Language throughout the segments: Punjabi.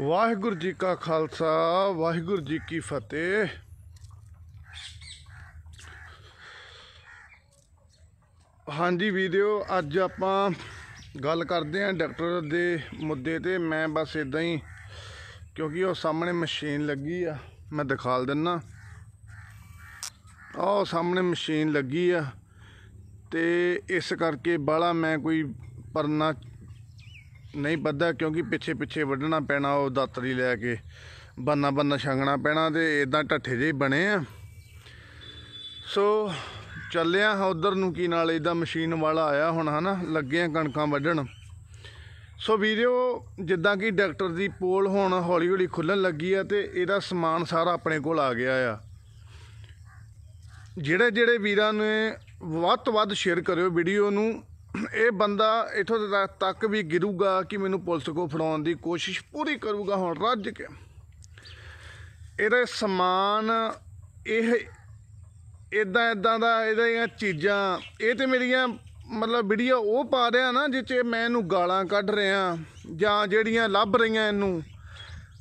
ਵਾਹਿਗੁਰੂ ਜੀ ਕਾ ਖਾਲਸਾ ਵਾਹਿਗੁਰੂ ਜੀ ਕੀ ਫਤਿਹ ਹਾਂਜੀ ਵੀਡੀਓ ਅੱਜ ਆਪਾਂ ਗੱਲ ਕਰਦੇ ਆਂ ਡਾਕਟਰ ਦੇ ਮੁੱਦੇ ਤੇ ਮੈਂ ਬਸ ਇਦਾਂ ਹੀ ਕਿਉਂਕਿ ਉਹ ਸਾਹਮਣੇ ਮਸ਼ੀਨ ਲੱਗੀ ਆ ਮੈਂ ਦਿਖਾ ਦਿੰਨਾ ਆਹ ਸਾਹਮਣੇ ਮਸ਼ੀਨ ਲੱਗੀ ਆ ਤੇ ਇਸ ਕਰਕੇ ਬਾਲਾ ਮੈਂ ਕੋਈ ਪਰਨਾ ਨਹੀਂ ਵੱਧਦਾ ਕਿਉਂਕਿ ਪਿੱਛੇ ਪਿੱਛੇ ਵੱਢਣਾ ਪੈਣਾ ਉਹ ਦਾਤਰੀ ਲੈ ਕੇ ਬੰਨਾ ਬੰਨਾ ਛੰਗਣਾ ਪੈਣਾ ਤੇ ਇਦਾਂ ਠੱਠੇ ਜੇ ਬਣੇ ਆ ਸੋ ਚੱਲਿਆ ਉਧਰ ਨੂੰ ਕੀ ਨਾਲ ਇਦਾਂ ਮਸ਼ੀਨ ਵਾਲਾ ਆਇਆ ਹੁਣ ਹਨਾ ਲੱਗੇ ਆ ਕਣਕਾਂ ਵੱਢਣ ਸੋ ਵੀਰੋ ਜਿੱਦਾਂ ਕਿ ਡਾਕਟਰ ਦੀ ਪੋਲ ਹੁਣ ਹੌਲੀ ਹੌਲੀ ਖੁੱਲਣ ਲੱਗੀ ਆ ਤੇ ਇਹਦਾ ਸਮਾਨ ਸਾਰਾ ਆਪਣੇ ਕੋਲ ਆ ਗਿਆ ਆ ਜਿਹੜੇ ਜਿਹੜੇ ਵੀਰਾਂ ਨੇ ਵੱਧ ਤੋਂ ਵੱਧ ਸ਼ੇਅਰ ਕਰਿਓ ਵੀਡੀਓ ਨੂੰ ਇਹ ਬੰਦਾ ਇਥੋਂ ਤੱਕ ਵੀ ਗਿਰੂਗਾ ਕਿ ਮੈਨੂੰ ਪੁਲਿਸ ਕੋ ਫੜਾਉਣ ਦੀ ਕੋਸ਼ਿਸ਼ ਪੂਰੀ ਕਰੂਗਾ ਹੁਣ ਰੱਜ ਕੇ ਇਹਦੇ ਸਮਾਨ ਇਹ ਇਦਾਂ ਇਦਾਂ ਦਾ ਇਹਦੀਆਂ ਚੀਜ਼ਾਂ ਇਹ ਤੇ ਮੇਰੀਆਂ ਮਤਲਬ ਵੀਡੀਓ ਉਹ ਪਾ ਰਿਆ ਨਾ ਜਿੱਚ ਮੈਂ ਇਹਨੂੰ ਗਾਲਾਂ ਕੱਢ ਰਿਹਾ ਜਾਂ ਜਿਹੜੀਆਂ ਲੱਭ ਰਹੀਆਂ ਇਹਨੂੰ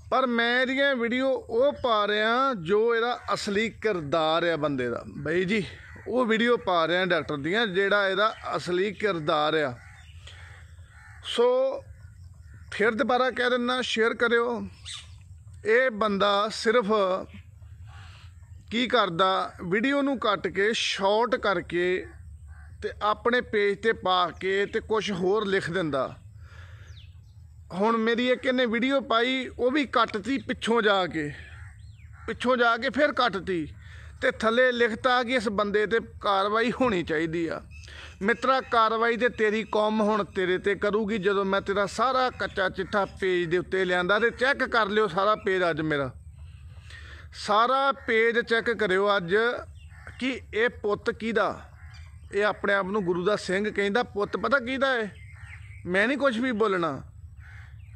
ਪਰ ਮੈਂ ਇਹਦੀਆਂ ਵੀਡੀਓ ਉਹ ਪਾ ਰਿਹਾ ਜੋ ਇਹਦਾ ਅਸਲੀ ਕਿਰਦਾਰ ਆ ਬੰਦੇ ਦਾ ਬਈ ਜੀ ਉਹ ਵੀਡੀਓ ਪਾ ਰਹੇ ਆ ਡਾਕਟਰ ਦੀਆਂ ਜਿਹੜਾ ਇਹਦਾ ਅਸਲੀ ਕਿਰਦਾਰ ਆ ਸੋ ਫਿਰ ਦੁਬਾਰਾ ਕਹਿ ਦਿੰਨਾ ਸ਼ੇਅਰ ਕਰਿਓ ਇਹ ਬੰਦਾ ਸਿਰਫ ਕੀ ਕਰਦਾ ਵੀਡੀਓ ਨੂੰ ਕੱਟ ਕੇ ਸ਼ਾਰਟ ਕਰਕੇ ਤੇ ਆਪਣੇ ਪੇਜ ਤੇ ਪਾ ਕੇ ਤੇ ਕੁਝ ਹੋਰ ਲਿਖ ਦਿੰਦਾ ਹੁਣ ਮੇਰੀ ਇੱਕ ਇਹਨੇ ਵੀਡੀਓ ਪਾਈ ਉਹ ਵੀ ਕੱਟਤੀ ਪਿੱਛੋਂ ਜਾ ਕੇ ਪਿੱਛੋਂ ਜਾ ਕੇ ਫਿਰ ਕੱਟਤੀ ਤੇ ਥੱਲੇ ਲਿਖਤਾ ਕਿ ਇਸ ਬੰਦੇ ਤੇ ਕਾਰਵਾਈ ਹੋਣੀ ਚਾਹੀਦੀ ਆ ਮਿੱਤਰਾ ਕਾਰਵਾਈ ਤੇ ਤੇਰੀ ਕੌਮ ਹੁਣ ਤੇਰੇ ਤੇ ਕਰੂਗੀ ਜਦੋਂ ਮੈਂ ਤੇਰਾ ਸਾਰਾ ਕੱਚਾ ਚਿੱਠਾ ਪੇਜ ਦੇ ਉੱਤੇ ਲਿਆਂਦਾ ਤੇ ਚੈੱਕ ਕਰ ਲਿਓ ਸਾਰਾ ਪੇਜ ਅੱਜ ਮੇਰਾ ਸਾਰਾ ਪੇਜ ਚੈੱਕ ਕਰਿਓ ਅੱਜ ਕਿ ਇਹ ਪੁੱਤ ਕਿਹਦਾ ਇਹ ਆਪਣੇ ਆਪ ਨੂੰ ਗੁਰੂ ਦਾ ਸਿੰਘ ਕਹਿੰਦਾ ਪੁੱਤ ਪਤਾ ਕਿਹਦਾ ਹੈ ਮੈਂ ਨਹੀਂ ਕੁਝ ਵੀ ਬੋਲਣਾ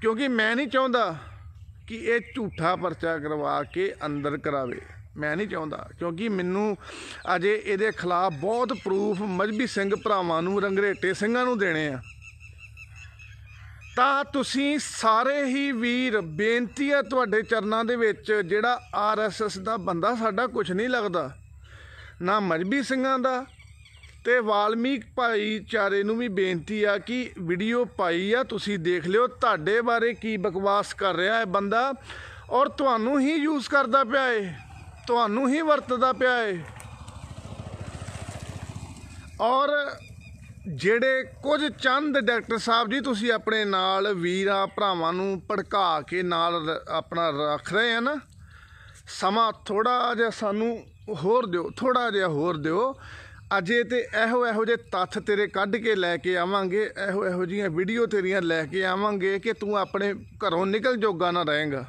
ਕਿਉਂਕਿ ਮੈਂ ਨਹੀਂ ਚਾਹੁੰਦਾ ਕਿ ਇਹ ਝੂਠਾ ਪਰਚਾ ਕਰਵਾ ਕੇ ਅੰਦਰ ਕਰਾਵੇ ਮੈਂ ਨਹੀਂ ਚਾਹੁੰਦਾ ਕਿਉਂਕਿ ਮੈਨੂੰ ਅਜੇ ਇਹਦੇ ਖਿਲਾਫ ਬਹੁਤ ਪ੍ਰੂਫ ਮਜਬੀ ਸਿੰਘ ਭਰਾਵਾਂ ਨੂੰ ਰੰਗਰੇਟੇ ਸਿੰਘਾਂ ਨੂੰ ਦੇਣੇ ਆ ਤਾਂ ਤੁਸੀਂ ਸਾਰੇ ਹੀ ਵੀਰ ਬੇਨਤੀ ਹੈ ਤੁਹਾਡੇ ਚਰਨਾਂ ਦੇ ਵਿੱਚ ਜਿਹੜਾ ਆਰਐਸਐਸ ਦਾ ਬੰਦਾ ਸਾਡਾ ਕੁਝ ਨਹੀਂ ਲੱਗਦਾ ਨਾ ਮਜਬੀ ਸਿੰਘਾਂ ਦਾ ਤੇ ਵਾਲਮੀਕ ਭਾਈਚਾਰੇ ਨੂੰ ਵੀ ਬੇਨਤੀ ਆ ਕਿ ਵੀਡੀਓ ਪਾਈ ਆ ਤੁਸੀਂ ਦੇਖ ਲਿਓ ਤੁਹਾਡੇ ਬਾਰੇ ਕੀ ਬਕਵਾਸ ਕਰ ਰਿਹਾ ਹੈ ਬੰਦਾ ਔਰ ਤੁਹਾਨੂੰ ਹੀ ਯੂਜ਼ ਕਰਦਾ ਪਿਆ ਏ ਤੁਹਾਨੂੰ ਹੀ ਵਰਤਦਾ ਪਿਆ ਏ ਔਰ ਜਿਹੜੇ ਕੁਝ ਚੰਦ ਡਾਕਟਰ ਸਾਹਿਬ ਜੀ ਤੁਸੀਂ ਆਪਣੇ ਨਾਲ ਵੀਰਾਂ ਭਰਾਵਾਂ ਨੂੰ ਭੜਕਾ ਕੇ ਨਾਲ ਆਪਣਾ ਰੱਖ ਰਹੇ ਆ ਨਾ ਸਮਾਂ ਥੋੜਾ ਜਿਹਾ ਸਾਨੂੰ ਹੋਰ ਦਿਓ ਥੋੜਾ ਜਿਹਾ ਹੋਰ ਦਿਓ ਅਜੇ ਤੇ ਇਹੋ ਇਹੋ ਜੇ ਤੱਥ ਤੇਰੇ ਕੱਢ ਕੇ ਲੈ ਕੇ ਆਵਾਂਗੇ ਇਹੋ ਇਹੋ ਜੀਆਂ ਵੀਡੀਓ ਤੇਰੀਆਂ ਲੈ ਕੇ ਆਵਾਂਗੇ ਕਿ ਤੂੰ ਆਪਣੇ ਘਰੋਂ ਨਿਕਲ ਜੋਗਾ ਨਾ ਰਹੇਗਾ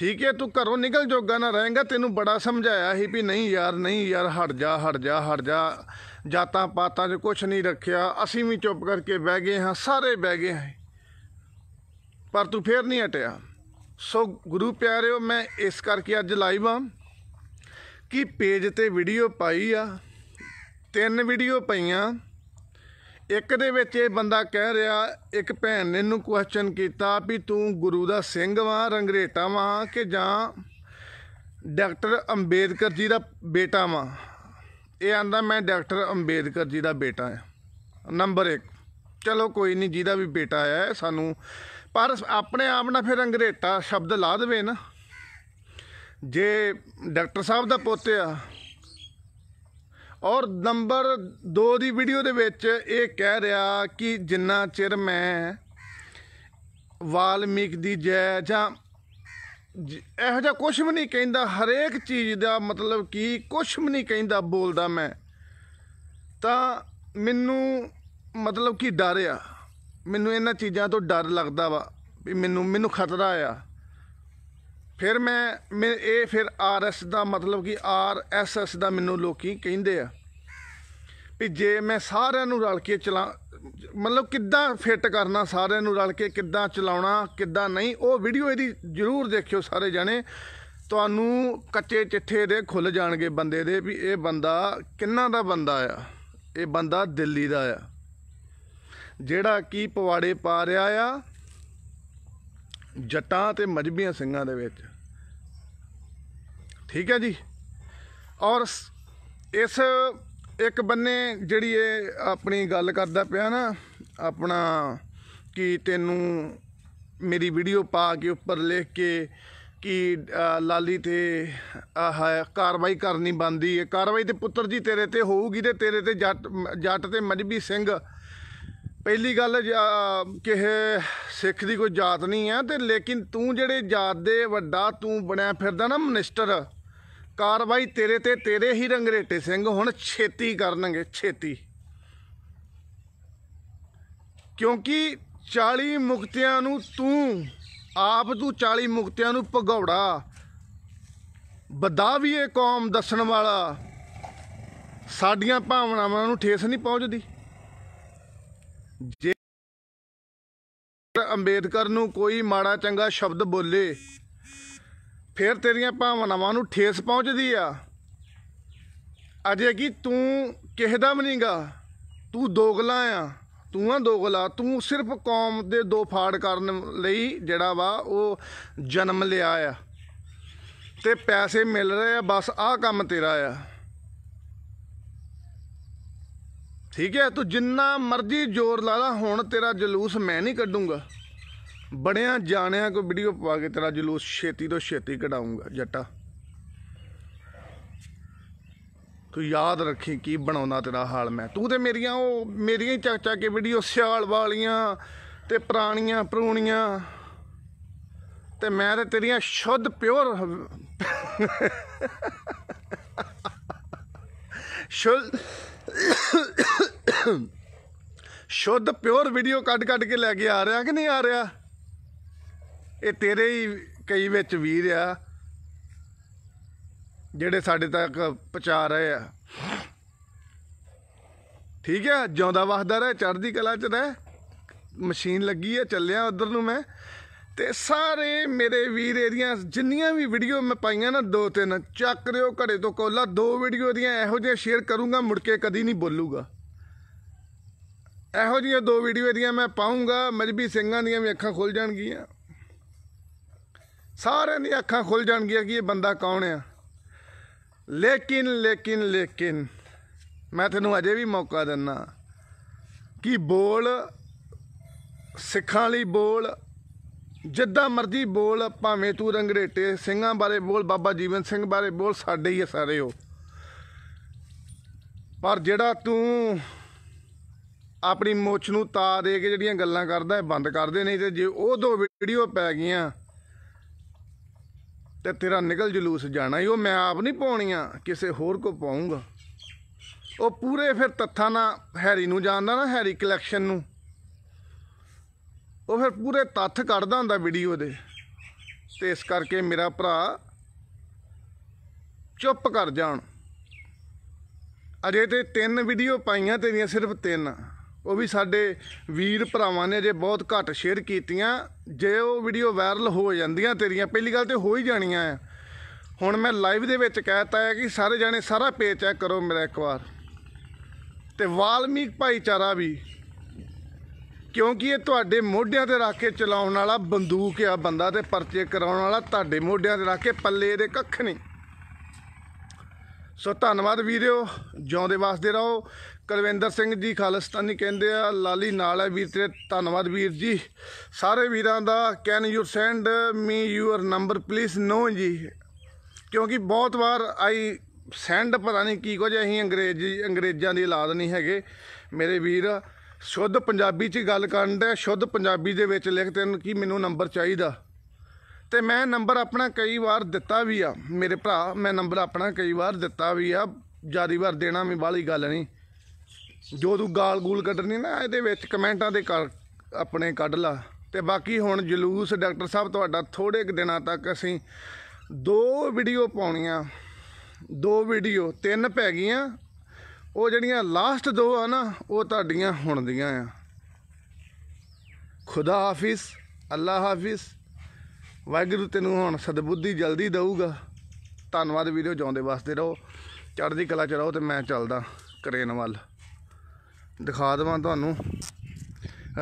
ਠੀਕ ਹੈ ਤੂੰ ਘਰੋਂ ਨਿਕਲ ਜੋਗਾ ਨਾ ਰਹੇਗਾ ਤੈਨੂੰ ਬੜਾ ਸਮਝਾਇਆ ਸੀ ਵੀ ਨਹੀਂ ਯਾਰ ਨਹੀਂ ਯਾਰ ਹਟ ਜਾ ਹਟ ਜਾ ਹਟ ਜਾ ਜਾਤਾਂ ਪਾਤਾਂ 'ਚ ਕੁਝ ਨਹੀਂ ਰੱਖਿਆ ਅਸੀਂ ਵੀ ਚੁੱਪ ਕਰਕੇ ਬਹਿ ਗਏ ਹਾਂ ਸਾਰੇ ਬਹਿ ਗਏ ਹਾਂ ਪਰ ਤੂੰ ਫੇਰ ਨਹੀਂ ਹਟਿਆ ਸੋ ਗੁਰੂ ਪਿਆਰਿਓ ਮੈਂ ਇਸ ਕਰਕੇ ਅੱਜ ਲਾਈਵ ਆ ਕਿ ਪੇਜ ਤੇ ਵੀਡੀਓ ਪਾਈ ਆ ਤਿੰਨ ਵੀਡੀਓ ਪਈਆਂ ਇੱਕ ਦੇ ਵਿੱਚ ਇਹ ਬੰਦਾ ਕਹਿ ਰਿਹਾ ਇੱਕ ਭੈਣ ਨੇ ਇਹਨੂੰ ਕੁਐਸਚਨ ਕੀਤਾ ਵੀ ਤੂੰ ਗੁਰੂ ਦਾ ਸਿੰਘ ਵਾਂ ਰੰਗਰੇਟਾ ਵਾਂ ਕਿ ਜਾਂ ਡਾਕਟਰ ਅੰਬੇਦਕਰ ਜੀ ਦਾ ਬੇਟਾ ਵਾਂ ਇਹ ਆਂਦਾ ਮੈਂ ਡਾਕਟਰ ਅੰਬੇਦਕਰ ਜੀ ਦਾ ਬੇਟਾ ਹਾਂ ਨੰਬਰ 1 ਚਲੋ ਕੋਈ ਨਹੀਂ ਜਿਹਦਾ ਵੀ ਬੇਟਾ ਹੈ ਸਾਨੂੰ ਪਰ ਆਪਣੇ ਆਪ ਨਾਲ ਫਿਰ ਰੰਗਰੇਟਾ ਸ਼ਬਦ ਲਾ ਦੇਵੇ ਨਾ ਜੇ ਡਾਕਟਰ ਸਾਹਿਬ ਦਾ ਪੁੱਤ ਆ ਔਰ ਨੰਬਰ 2 ਦੀ ਵੀਡੀਓ ਦੇ ਵਿੱਚ ਇਹ ਕਹਿ ਰਿਹਾ ਕਿ ਜਿੰਨਾ ਚਿਰ ਮੈਂ ਵਾਲਮੀਕ ਦੀ ਜੈ ਜਾਂ ਇਹੋ ਜਿਹਾ ਕੁਝ ਵੀ ਨਹੀਂ ਕਹਿੰਦਾ ਹਰੇਕ ਚੀਜ਼ ਦਾ ਮਤਲਬ ਕੀ ਕੁਝ ਵੀ ਨਹੀਂ ਕਹਿੰਦਾ ਬੋਲਦਾ ਮੈਂ ਤਾਂ ਮੈਨੂੰ ਮਤਲਬ ਕੀ ਡਰ ਆ ਮੈਨੂੰ ਇਹਨਾਂ ਚੀਜ਼ਾਂ ਤੋਂ ਡਰ ਲੱਗਦਾ ਵਾ ਵੀ ਮੈਨੂੰ ਮੈਨੂੰ ਖਤਰਾ ਆ ਫਿਰ ਮੈਂ ਇਹ ਫਿਰ ਆਰਐਸ ਦਾ ਮਤਲਬ ਕਿ ਆਰਐਸਐਸ ਦਾ ਮੈਨੂੰ ਲੋਕੀ ਕਹਿੰਦੇ ਆ ਵੀ ਜੇ ਮੈਂ ਸਾਰਿਆਂ ਨੂੰ ਰਲ ਕੇ ਚਲਾ ਮਤਲਬ ਕਿੱਦਾਂ ਫਿੱਟ ਕਰਨਾ ਸਾਰਿਆਂ ਨੂੰ ਰਲ ਕੇ ਕਿੱਦਾਂ ਚਲਾਉਣਾ ਕਿੱਦਾਂ ਨਹੀਂ ਉਹ ਵੀਡੀਓ ਇਹਦੀ ਜ਼ਰੂਰ ਦੇਖਿਓ ਸਾਰੇ ਜਾਣੇ ਤੁਹਾਨੂੰ ਕੱਚੇ ਚਿੱਠੇ ਦੇ ਖੁੱਲ ਜਾਣਗੇ ਬੰਦੇ ਦੇ ਵੀ ਇਹ ਬੰਦਾ ਕਿੰਨਾ ਦਾ ਬੰਦਾ ਆ ਇਹ ਬੰਦਾ ਦਿੱਲੀ ਦਾ ਆ ਜਿਹੜਾ ਕੀ ਪਵਾੜੇ ਪਾ ਰਿਹਾ ਆ ਜੱਟਾਂ ਤੇ ਮਜਬੀਆਂ ਸਿੰਘਾਂ ਦੇ ਵਿੱਚ ਠੀਕ ਹੈ ਜੀ ਔਰ ਇਸ ਇੱਕ ਬੰਨੇ ਜਿਹੜੀ ਇਹ ਆਪਣੀ ਗੱਲ ਕਰਦਾ ਪਿਆ ਨਾ ਆਪਣਾ ਕਿ ਤੈਨੂੰ ਮੇਰੀ ਵੀਡੀਓ ਪਾ ਕੇ ਉੱਪਰ ਲਿਖ ਕੇ ਕਿ ਲਾਲੀ ਤੇ ਆਹ ਕਾਰਵਾਈ ਕਰਨੀ ਬੰਦੀ ਹੈ ਕਾਰਵਾਈ ਤੇ ਪੁੱਤਰ ਜੀ ਤੇਰੇ ਤੇ ਹੋਊਗੀ ਤੇ ਤੇਰੇ ਤੇ ਜੱਟ ਜੱਟ ਤੇ ਮਜਬੀ ਸਿੰਘ ਪਹਿਲੀ ਗੱਲ ਕਿ ਸਿੱਖ ਦੀ ਕੋਈ ਜਾਤ ਨਹੀਂ ਹੈ ਤੇ ਲੇਕਿਨ ਤੂੰ ਜਿਹੜੇ ਜਾਤ ਦੇ ਵੱਡਾ ਤੂੰ ਬਣਿਆ ਫਿਰਦਾ ਨਾ ਮਨਿਸਟਰ ਕਾਰਵਾਈ ਤੇਰੇ ਤੇ ਤੇਰੇ ਹੀ ਰੰਗਰੇਟੇ ਸਿੰਘ ਹੁਣ ਛੇਤੀ ਕਰਨਗੇ ਛੇਤੀ ਕਿਉਂਕਿ 40 ਮੁਕਤਿਆਂ ਨੂੰ ਤੂੰ ਆਪ ਤੂੰ 40 ਮੁਕਤਿਆਂ ਨੂੰ ਭਗੌੜਾ ਬਦਾਵੀਏ ਕੌਮ ਦੱਸਣ ਵਾਲਾ ਸਾਡੀਆਂ ਭਾਵਨਾਵਾਂ ਨੂੰ ਠੇਸ ਨਹੀਂ ਪਹੁੰਚਦੀ ਜੇ ਅੰਬੇਦਕਰ ਨੂੰ ਕੋਈ ਮਾੜਾ ਚੰਗਾ ਸ਼ਬਦ ਬੋਲੇ ਫਿਰ ਤੇਰੀਆਂ ਭਾਵਨਾਵਾਂ ਨੂੰ ਠੇਸ ਪਹੁੰਚਦੀ ਆ ਅਜੇ ਕੀ ਤੂੰ ਕਿਸੇ ਦਾ ਮਨੀਗਾ ਤੂੰ ਦੋਗਲਾ ਆ ਤੂੰ ਆ ਦੋਗਲਾ ਤੂੰ ਸਿਰਫ ਕੌਮ ਦੇ ਦੋ ਫਾੜ ਕਰਨ ਲਈ ਜਿਹੜਾ ਵਾ ਉਹ ਜਨਮ ਲਿਆ ਆ ਤੇ ਪੈਸੇ ਮਿਲ ਰਹੇ ਆ ਬਸ ਆਹ ਕੰਮ ਤੇਰਾ ਆ ਠੀਕ ਹੈ ਤੂੰ ਜਿੰਨਾ ਮਰਜ਼ੀ ਜ਼ੋਰ ਲਾ ਲਾ ਹੁਣ ਤੇਰਾ ਜਲੂਸ ਮੈਂ ਨਹੀਂ ਕੱਢੂੰਗਾ ਬੜਿਆਂ ਜਾਣਿਆਂ ਕੋਈ ਵੀਡੀਓ ਪਾ ਕੇ ਤੇਰਾ ਜਲੂਸ ਛੇਤੀ ਤੋਂ ਛੇਤੀ ਕਢਾਉਂਗਾ ਜੱਟਾ ਤੂੰ ਯਾਦ ਰੱਖੀ ਕੀ ਬਣਾਉਣਾ ਤੇਰਾ ਹਾਲ ਮੈਂ ਤੂੰ ਤੇ ਮੇਰੀਆਂ ਉਹ ਮੇਰੀਆਂ ਹੀ ਚੱਕ ਚੱਕ ਕੇ ਵੀਡੀਓ ਸਿਆਲ ਵਾਲੀਆਂ ਤੇ ਪ੍ਰਾਣੀਆਂ ਪ੍ਰੂਣੀਆਂ ਤੇ ਮੈਂ ਤੇ ਤੇਰੀਆਂ ਸ਼ੁੱਧ ਪਿਓਰ ਸ਼ੁੱਧ ਸ਼ੁੱਧ ਪਿਓਰ ਵੀਡੀਓ ਕੱਢ ਕੱਢ ਕੇ ਲੈ ਕੇ ਆ ਰਿਹਾ ਕਿ ਨਹੀਂ ਆ ਰਿਹਾ ਇਹ ਤੇਰੇ ਹੀ ਕਈ ਵਿੱਚ ਵੀਰ ਆ ਜਿਹੜੇ ਸਾਡੇ ਤੱਕ ਪਹੁੰਚਾ ਰਹੇ ਆ ਠੀਕ ਆ ਜਿਉਂਦਾ ਵਸਦਾ ਰਹਿ ਚੜ੍ਹਦੀ ਕਲਾ ਚ ਰਹਿ ਮਸ਼ੀਨ ਲੱਗੀ ਆ ਚੱਲਿਆ ਉਧਰ ਨੂੰ ਮੈਂ ਤੇ ਸਾਰੇ ਮੇਰੇ ਵੀਰ ਇਹਦੀਆਂ ਜਿੰਨੀਆਂ ਵੀ ਵੀਡੀਓ ਮੈਂ ਪਾਈਆਂ ਨਾ ਦੋ ਤਿੰਨ ਚੱਕ ਰਿਓ ਘੜੇ ਤੋਂ ਕੋਲਾ ਦੋ ਵੀਡੀਓ ਦੀਆਂ ਇਹੋ ਜਿਹੇ ਸ਼ੇਅਰ ਕਰੂੰਗਾ ਮੁੜ ਕੇ ਕਦੀ ਨਹੀਂ ਬੋਲੂਗਾ ਇਹੋ ਜਿਹੀਆਂ ਦੋ ਵੀਡੀਓ ਇਹਦੀਆਂ ਮੈਂ ਪਾਉਂਗਾ ਮਜਬੀ ਸਿੰਘਾਂ ਦੀਆਂ ਵੀ ਅੱਖਾਂ ਖੁੱਲ ਜਾਣਗੀਆਂ ਸਾਰਿਆਂ ਦੀਆਂ ਅੱਖਾਂ ਖੁੱਲ ਜਾਣਗੀਆਂ ਕਿ ਇਹ ਬੰਦਾ ਕੌਣ ਆ ਲੇਕਿਨ ਲੇਕਿਨ ਲੇਕਿਨ ਮੈਂ ਤੈਨੂੰ ਅਜੇ ਵੀ ਮੌਕਾ ਦਿੰਨਾ ਕਿ ਬੋਲ ਸਿੱਖਾਂ ਲਈ ਬੋਲ ਜਿੱਦਾਂ ਮਰਜ਼ੀ ਬੋਲ ਭਾਵੇਂ ਤੂੰ ਰੰਗਰੇਟੇ ਸਿੰਘਾਂ ਬਾਰੇ ਬੋਲ ਬਾਬਾ ਜੀਵਨ ਸਿੰਘ ਬਾਰੇ ਬੋਲ ਸਾਡੇ ਹੀ ਆ ਸਾਰੇ ਹੋ ਪਰ ਜਿਹੜਾ ਤੂੰ ਆਪਣੀ ਮੋਚ ਨੂੰ ਤਾ ਦੇ ਕੇ ਜਿਹੜੀਆਂ ਗੱਲਾਂ ਕਰਦਾ ਬੰਦ ਕਰਦੇ ਨਹੀਂ ਤੇ ਜੇ ਉਹ ਦੋ ਵੀਡੀਓ ਪੈ ਗਈਆਂ ਤੇ ਤੇਰਾ ਨਿਕਲ ਜਲੂਸ ਜਾਣਾ ਹੀ ਉਹ ਮੈਂ ਆਪ ਨਹੀਂ ਪਾਉਣੀਆਂ ਕਿਸੇ ਹੋਰ ਕੋ ਪਾਉਂਗਾ ਉਹ ਪੂਰੇ ਫਿਰ ਤੱਥਾਂ ਨਾਲ ਹੈਰੀ ਨੂੰ ਜਾਣਦਾ ਨਾ ਹੈਰੀ ਕਲੈਕਸ਼ਨ ਨੂੰ ਉਹ ਫਿਰ ਪੂਰੇ ਤੱਥ ਕੱਢਦਾ ਹੁੰਦਾ ਵੀਡੀਓ ਦੇ ਤੇ ਇਸ ਕਰਕੇ ਮੇਰਾ ਭਰਾ ਚੁੱਪ ਕਰ ਜਾਣ ਅਜੇ ਤੇ ਤਿੰਨ ਵੀਡੀਓ ਪਾਈਆਂ ਤੇਰੀਆਂ ਸਿਰਫ ਤਿੰਨ ਉਹ ਵੀ ਸਾਡੇ ਵੀਰ ਭਰਾਵਾਂ ਨੇ ਜੇ ਬਹੁਤ ਘੱਟ ਸ਼ੇਅਰ ਕੀਤੀਆਂ ਜੇ ਉਹ ਵੀਡੀਓ ਵਾਇਰਲ ਹੋ ਜਾਂਦੀਆਂ ਤੇਰੀਆਂ ਪਹਿਲੀ ਗੱਲ ਤੇ ਹੋ ਹੀ ਜਾਣੀਆਂ ਆ ਹੁਣ ਮੈਂ ਲਾਈਵ ਦੇ ਵਿੱਚ ਕਹਿਤਾ ਹੈ ਕਿ ਸਾਰੇ ਜਾਣੇ ਸਾਰਾ ਪੇਜ ਚੈੱਕ ਕਰੋ ਮੇਰਾ ਇੱਕ ਵਾਰ ਤੇ ਵਾਲਮੀਕ ਭਾਈਚਾਰਾ ਵੀ ਕਿਉਂਕਿ ਇਹ ਤੁਹਾਡੇ ਮੋਢਿਆਂ ਤੇ ਰੱਖ ਕੇ ਚਲਾਉਣ ਵਾਲਾ ਬੰਦੂਕ ਆ ਬੰਦਾ ਤੇ ਪਰਚੇ ਕਰਾਉਣ ਵਾਲਾ ਤੁਹਾਡੇ ਮੋਢਿਆਂ ਤੇ ਰੱਖ ਕੇ ਪੱਲੇ ਦੇ ਕੱਖ ਨਹੀਂ ਸੋ ਧੰਨਵਾਦ ਵੀਰਿਓ ਜਿਉਂਦੇ ਵਾਸਤੇ ਰਹੋ ਕੁਲਵਿੰਦਰ ਸਿੰਘ ਜੀ ਖਾਲਸਤਾਨੀ ਕਹਿੰਦੇ ਆ ਲਾਲੀ ਨਾਲ ਹੈ ਵੀਰ ਤੇ ਧੰਨਵਾਦ ਵੀਰ ਜੀ ਸਾਰੇ ਵੀਰਾਂ ਦਾ can you send me your number please no ਜੀ ਕਿਉਂਕਿ ਬਹੁਤ ਵਾਰ ਆਈ ਸੈਂਡ ਪਤਾ ਨਹੀਂ ਕੀ ਕੁਝ ਅਸੀਂ ਅੰਗਰੇਜ਼ੀ ਅੰਗਰੇਜ਼ਾਂ ਦੀ ਔਲਾਦ ਨਹੀਂ ਹੈਗੇ ਮੇਰੇ ਵੀਰ ਸ਼ੁੱਧ ਪੰਜਾਬੀ 'ਚ ਗੱਲ ਕਰਨ ਦਾ ਸ਼ੁੱਧ ਪੰਜਾਬੀ ਦੇ ਵਿੱਚ ਲਿਖ ਨੇ ਕੀ ਮੈਨੂੰ ਨੰਬਰ ਚਾਹੀਦਾ ਤੇ ਮੈਂ ਨੰਬਰ ਆਪਣਾ ਕਈ ਵਾਰ ਦਿੱਤਾ ਵੀ ਆ ਮੇਰੇ ਭਰਾ ਮੈਂ ਨੰਬਰ ਆਪਣਾ ਕਈ ਵਾਰ ਦਿੱਤਾ ਵੀ ਆ ਜਾਰੀ ਵਾਰ ਦੇਣਾ ਵੀ ਬਾਲੀ ਗੱਲ ਨਹੀਂ ਜੋ ਤੂੰ ਗਾਲ ਗੂਲ ਕੱਢਣੀ ਨਾ ਇਹਦੇ ਵਿੱਚ ਕਮੈਂਟਾਂ ਦੇ ਕਰ ਆਪਣੇ ਕੱਢ ਲਾ ਤੇ ਬਾਕੀ ਹੁਣ ਜਲੂਸ ਡਾਕਟਰ ਸਾਹਿਬ ਤੁਹਾਡਾ ਥੋੜੇ ਕੁ ਦਿਨਾਂ ਤੱਕ ਅਸੀਂ ਦੋ ਵੀਡੀਓ ਪਾਉਣੀਆਂ ਦੋ ਵੀਡੀਓ ਤਿੰਨ ਪੈ ਗਈਆਂ ਉਹ ਜਿਹੜੀਆਂ ਲਾਸਟ ਦੋ ਆ ਨਾ ਉਹ ਤੁਹਾਡੀਆਂ ਹੁਣ ਦੀਆਂ ਆ ਖੁਦਾ ਹਾਫਿਜ਼ ਅੱਲਾ ਹਾਫਿਜ਼ ਵਾਹਿਗੁਰੂ ਤੈਨੂੰ ਹੁਣ ਸਦਬੁੱਧੀ ਜਲਦੀ ਦਊਗਾ ਧੰਨਵਾਦ ਵੀਡੀਓ ਜਾਉਂਦੇ ਵਾਸਤੇ ਰਹੋ ਚੜ੍ਹਦੀ ਕਲਾ ਚ ਰਹੋ ਤੇ ਮੈਂ ਚੱਲਦਾ ਕਰੇਨ ਵੱਲ ਦਿਖਾ ਦਵਾਂ ਤੁਹਾਨੂੰ